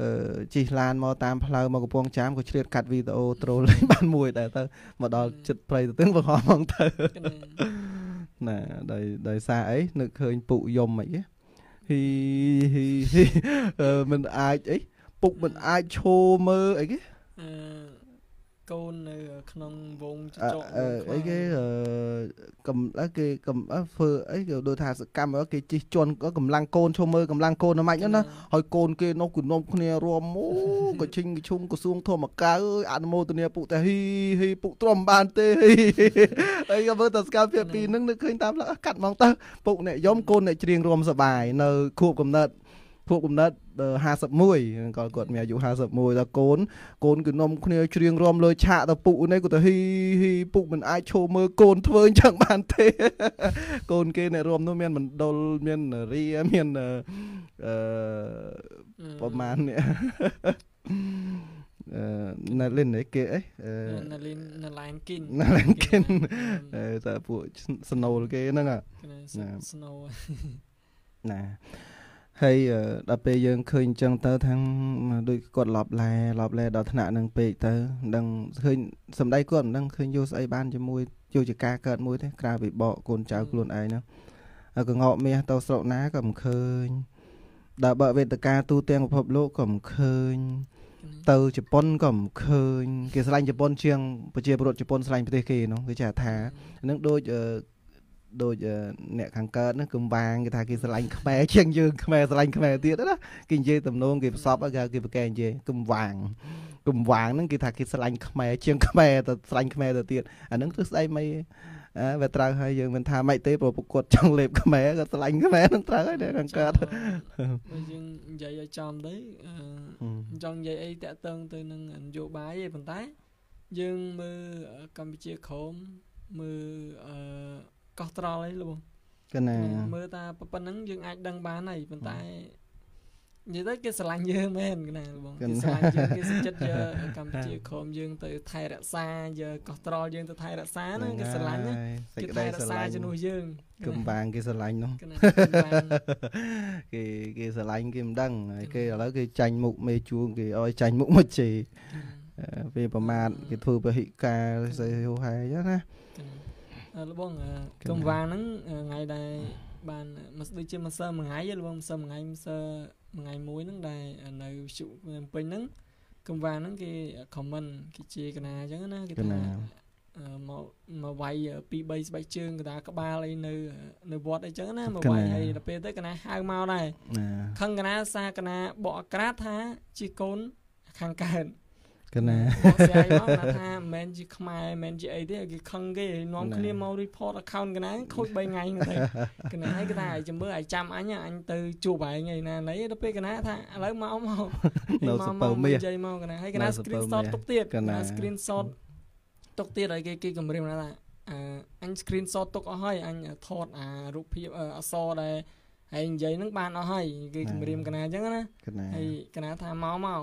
អឺជិះឡានមកតាមផ្លូវមកកំពង់ចាមក៏ឆ្លៀតកាត់វីដេអូត្រូលបានមួយដែរទៅមកដល់ចិត្តព្រៃទៅទាំងបង្ហោះមកទៅណាដោយដោយសារអីនឹកឃើញពុកយំអីហ៊ីហ៊ីមិនអាចអីពុកមិនអាចឈោមើអីគេអឺកូននៅក្នុងវងចចកអីគេកំគេកំធ្វើអីគេដូចថាសកម្មគេជីកជន់កម្លាំងកូនឈុំមើលកម្លាំងកូនណាម៉េចណាហើយកូនគេនោះគឺនំគ្នារួមអូក៏ឈិញកឈុំក្រសួងធម្មការអើយអនុមោទនាពុកតាហ៊ីហ៊ីពុកទ្រាំបានទេអីក៏មើលតែសកម្មភាពពីរហ្នឹងនឹកឃើញតាមកាត់មកទៅពុកអ្នកយំកូនអ្នកច្រៀងរួមសបាយនៅខួបកំណត់ភួកកំណត់51គាត់គាត់មានអាយុ51ដល់កូនកូនគឺនំគ្នាច្រៀងរំលើឆាកទៅពុកនេះគាត់ទៅហ៊ីហ៊ីពុកមិនអាចឈោមើលកូនធ្វើអញ្ចឹងបានទេកូនគេអ្នករំនោះមានមណ្ឌលមានរីមានអឺប្រហែលនេះអឺណាលីនគេអីណាលីនណាឡានគីនណាឡានគីនតែពួកស្នូលគេហ្នឹងណាស្នូលណាហើយដល់ពេលយើងឃើញអញ្ចឹងទៅថាដូចគាត់ឡប់ឡែឡប់ឡែដល់ថ្នាក់នឹងពេកទៅមិនដឹងឃើញសម្ដីគាត់មិនដឹងឃើញយកស្អីបានជាមួយយកជាការកើតមួយទេក្រៅពីបកកូនចៅខ្លួនឯងហ្នឹងកងោកមាសទៅស្រុកណាក៏មិនឃើញដល់បើវេទកាទូទាំងពិភពលោកក៏មិនឃើញទៅជប៉ុនក៏មិនឃើញគេស្រឡាញ់ជប៉ុនជាងប្រជាពលរដ្ឋជប៉ុនស្រឡាញ់ប្រទេសគេនោះគេចាថានឹងដូចដូចអ្នកខាងកើតហ្នឹងគឺវាងគេថាគេស្រឡាញ់ខ្មែរជាងយើងខ្មែរស្រឡាញ់ខ្មែរទៀតណាគេនិយាយទំនងគេប្រសពគេគេប្រកែនិយាយគឺវាងគឺវាងហ្នឹងគេថាគេស្រឡាញ់ខ្មែរជាងខ្មែរទៅស្រឡាញ់ខ្មែរទៅទៀតអាហ្នឹងគឺស្ដីមិនវាត្រូវហើយយើងមិនថាម៉េចទេព្រោះប្រកួតចង់លេបខ្មែរក៏ស្រឡាញ់ខ្មែរនឹងត្រូវហើយខាងកើតយើងនិយាយឲ្យចំទៅចង់និយាយអីតាក់ទងទៅនឹងនយោបាយទេប៉ុន្តែយើងមើលកម្ពុជាក្រមមើលអឺកោះត្រល់អីលោកគណាមើលតាប៉ុណ្ណឹងយើងអាចដឹងបានហើយប៉ុន្តែនិយាយទៅគេស្រឡាញ់យើងមែនគណាលោកគេស្រឡាញ់យើងគេសេចក្ដីយកកម្ពុជាក្រុមយើងទៅថែរក្សាយកកោះត្រល់យើងទៅថែរក្សាហ្នឹងគេស្រឡាញ់គេថែរក្សាជំនួសយើងកំបាំងគេស្រឡាញ់នោះគេគេស្រឡាញ់គេមិនដឹងហើយគេឥឡូវគេចាញ់មុខមេជួងគេឲ្យចាញ់មុខមកជេពេលប្រមាថគេធ្វើពហិការស្អីហូហែចឹងណាលោកបងកង្វាហ្នឹងថ្ងៃដែលបានមិនដូចជាមិនសើមួយថ្ងៃទេលោកបងមិនសើមួយថ្ងៃមិនសើមួយថ្ងៃមួយហ្នឹងដែលនៅវិទ្យុពេញហ្នឹងកង្វាហ្នឹងគេ comment គេជាកណាអញ្ចឹងណាគេថាមកមកវាយ2 3ស្បែកជើងកណ្ដាលក្បាលអីនៅនៅវត្តអីចឹងណាមកវាយហើយដល់ពេលទៅកណាហៅមកដែរខឹងកណាសាកណាបកក្រាតថាជាកូនខាងកើតកណាបងស្រីមកថាមិនមែនជាខ្មែរមិនមែនជាអីទេគេខឹងគេនាំគ្នាមក report account កណាខូច3ថ្ងៃហ្នឹងទៅកណាគេថាឲ្យចាំមើលឲ្យចាំអញអញទៅជួបឯងឯណាណីទៅពេលកណាថាឥឡូវមកមកនៅសពើមាសនិយាយមកកណាហើយកណា screenshot ទុកទៀតកណា screenshot ទុកទៀតឲ្យគេគេគម្រាមណាថាអញ screenshot ទុកអស់ហើយ អញថតអារូបភាពអសរដែរឯងនិយាយហ្នឹងបានអស់ហើយគឺចម្រាមកណាអញ្ចឹងណាហើយកណា ថាមកមក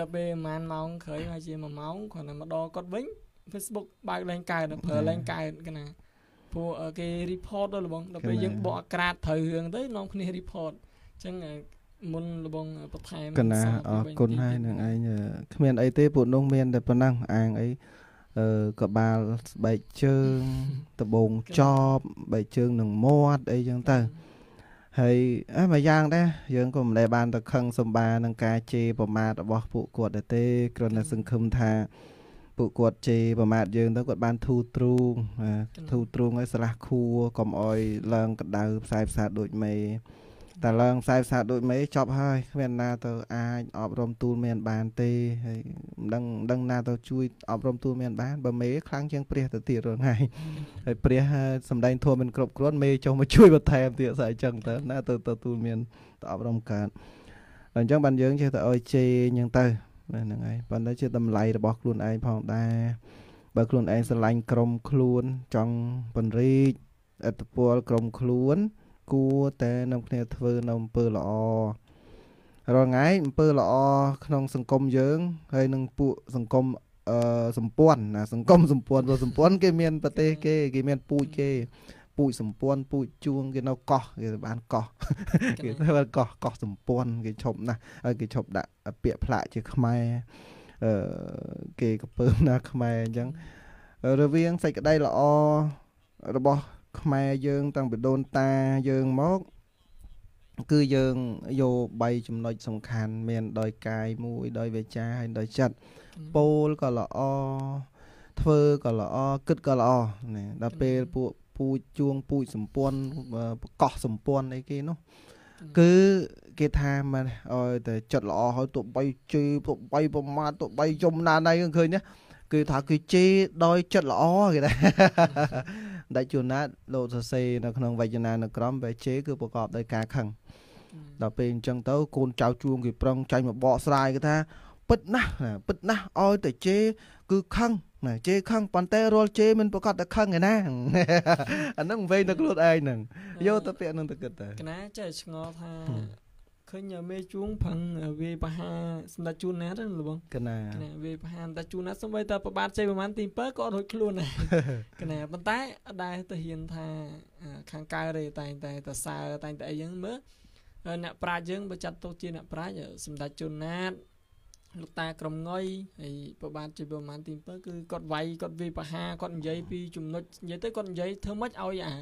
ដល់ពេលប្រហែលម៉ោងក្រោយហើយជា1ម៉ោងគ្រាន់តែមកដល់គាត់វិញ Facebook បើកលេងកើតប្រើលេងកើតកណាពួកគេ report ដល់លបងដល់ពេលយើងបកអាក្រាតត្រូវរឿងទៅនាំគ្នា report អញ្ចឹងមុនលបងបន្ថែមកណាអរគុណហើយនឹងឯងគ្មានអីទេពួកនោះមានតែប៉ុណ្ណឹងអាងអីអឺក្បាលស្បែកជើងដបងចប់បែកជើងនឹងមាត់អីចឹងទៅហើយអើមួយយ៉ាងដែរយើងក៏មិនដែលបានទៅខឹងសម្បានឹងការជេរប្រមាថរបស់ពួកគាត់ដែរទេគ្រាន់តែសង្ឃឹមថាពួកគាត់ជេរប្រមាថយើងទៅគាត់បានធូរទ្រូង ធូរទ្រូងឲ្យស្រះខួរកុំអោយឡើងកដៅផ្សាយផ្សាដូចមេតែឡើងខ្សែផ្សាដូចមេចប់ហើយគ្មានណាទៅអាច អប់រំទូលមាន បានទេហើយមិនដឹងមិនដឹងណាទៅជួយអប់រំទូលមានបានបើមេខ្លាំងជាង ព្រះទៅទៀតរងហើយហើយព្រះសម្ដែងធម៌មិនគ្រប់គ្រាន់មេ ចុះមកជួយបន្ថែមទៀតស្អីចឹងទៅណាទៅទៅទូលមានទៅអប់រំកើតអញ្ចឹងបានយើងចេះតែអោយជេរអញ្ចឹងទៅហ្នឹងហើយប៉ុន្តែជាតម្លៃរបស់ខ្លួនឯងផងដែរបើខ្លួនឯងស្រឡាញ់ក្រុមខ្លួនចង់ពន្រីកអត្តពលក្រុមខ្លួនគួរតែនាំគ្នាធ្វើនៅអំពើល្អរាល់ថ្ងៃអំពើល្អក្នុងសង្គមយើង ហើយនឹងពួកសង្គមអឺសម្ព័ន្ធណាសង្គមសម្ព័ន្ធព្រោះសម្ព័ន្ធគេមានប្រទេសគេគេមានពូជគេពូជសម្ព័ន្ធពូជជួងគេនៅកោះគេបានកោះគេទៅកោះកោះសម្ព័ន្ធគេឈប់ណាស់ហើយគេឈប់ដាក់ពាក្យផ្លាកជាខ្មែរអឺគេកពើណាខ្មែរអញ្ចឹងរវាងសេចក្តីល្អរបស់ខ្មែរយើងតាំងពីដូនតាយើងមកគឺយើងយក3ចំណុចសំខាន់មានដោយកាយមួយ ដោយវាចាហើយដោយចិត្តពោលក៏ល្អធ្វើក៏ល្អគិតក៏ល្អណាដល់ពេលពួកពូជជួងពូជសម្ពន្ធប្រកោះសម្ពន្ធអីគេនោះគឺគេថាមិនឲ្យតែចិត្តល្អហើយទោះបីជេរទោះបីប្រមាថទោះបីយំណាណៃឃើញណាគឺថាគឺជេរដោយចិត្តល្អគេថាដាច់ជួនណាតលោកសរសេរនៅក្នុងវចនានុក្រមវេជេគឺប្រកបដោយការខឹងដល់ពេលអញ្ចឹងទៅកូនចៅជួងគេប្រឹងចាញ់មកបកស្រាយគេថា ពិតណាស់ពិតណាស់ឲ្យតែជេគឺខឹងណាជេខឹងប៉ុន្តែរាល់ជេមិនប្រកាសតែខឹងឯណាអាហ្នឹងវិញទៅខ្លួនឯងហ្នឹងយកទៅពាក្យហ្នឹងទៅគិតទៅកណាចេះឆ្ងល់ថាឃើញមេជួងផឹងវាយបហាសម្ដេចជួនណាតហ្នឹងបងកណាកណាវាយបហាសម្ដេចជួនណាសំបីតែប្របាទជ័យប្រមាណទី7ក៏អត់រួចខ្លួនដែរកណាប៉ុន្តែអត់ដែរទៅហ៊ានថាខាងកៅទេតែតែតសើតែតែអីហ្នឹងមើលអ្នកប្រាជ្ញយើងបើចាត់ទុកជាអ្នកប្រាជ្ញសម្ដេចជួនណាតលោកតាក្រមងុយហើយប្របាទជ័យប្រមាណទី7គឺគាត់វាយគាត់វាយបហាគាត់និយាយពីចំណុចនិយាយទៅគាត់និយាយធ្វើម៉េចឲ្យអា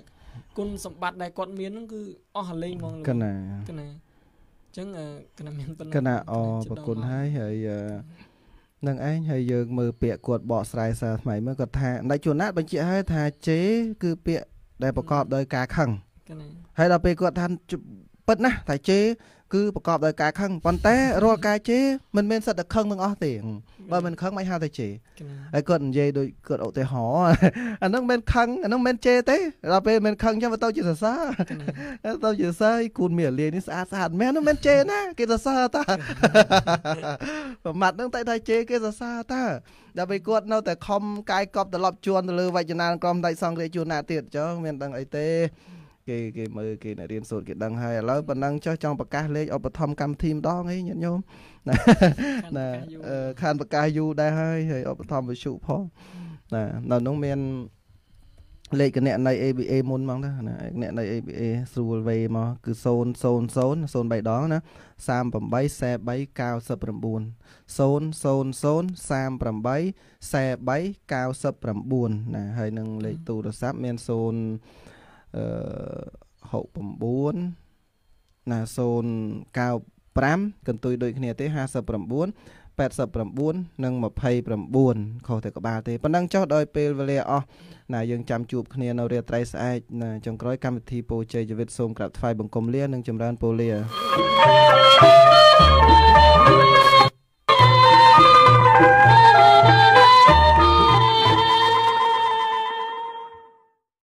គុណសម្បត្តិដែលគាត់មានហ្នឹងគឺអស់លេងហ្មងកណាកណាចឹងគណៈមានប៉ុណ្ណឹងគណៈអប្រគុណហើយហើយនឹងឯងហើយយើងមើលពាក្យគាត់បកស្រាយសារថ្មីមើលគាត់ថាអណ្ដៃជួនណាតបញ្ជាក់ហើយថាជេគឺពាក្យដែលប្រកបដោយការខឹងហើយដល់ពេលគាត់ថាពិតណាស់ថាជេគឺប្រកបដោយការខឹងប៉ុន្តែរាល់ការជេរមិនមែនសិតតែខឹងនឹងអស់ទេបើមិនខឹងមិនហៅថាជេរហើយគាត់និយាយដូចគាត់ឧទាហរណ៍អាហ្នឹងមិនខឹងអាហ្នឹងមិនជេរទេដល់ពេលមិនខឹងចឹងវាទៅជាសរសើរទៅជាសរសើរគូនមីលានេះស្អាតស្អាតមែនហ្នឹងមិនជេរណាគេសរសើរតាប្រមាត់ហ្នឹងតែថាជេរគេសរសើរតាដល់ពេលគាត់នៅតែខំកាយកប់ត្រឡប់ជួនទៅលើវចនាក្រមដៃសង្គ្រាមជួនណាទៀតចឹងមានដឹងអីទេគេគេមើលគេអ្នករៀនសូត្រគេដឹងហើយឥឡូវប៉ុណ្ណឹងចុះចង់ប្រកាសលេខឧបត្ថម្ភកម្មវិធីម្ដងអីញាតិញោមណាណាខានប្រកាសយូរដែរហើយហើយឧបត្ថម្ភវិសុផងណានៅនោះមានលេខគណនី ABA មុនហ្មងណាគណនី ABA ស្រួលវេមក គឺ000 03ដងណា384399 000384399ណាហើយនឹងលេខទូរស័ព្ទមាន0អឺ69ណា095កន្ទុយដូចគ្នាទេ59 89និង29ខុសតែក្បាលទេប៉ុណ្ណឹងចុះដោយពេលវេលាអស់ណាយើងចាំជួបគ្នានៅរាត្រីស្អែកណាចុងក្រោយកម្មវិធីពោជ័យជីវិតសូមក្រាបថ្វាយបង្គំលានិងចម្រើនពរលា thank you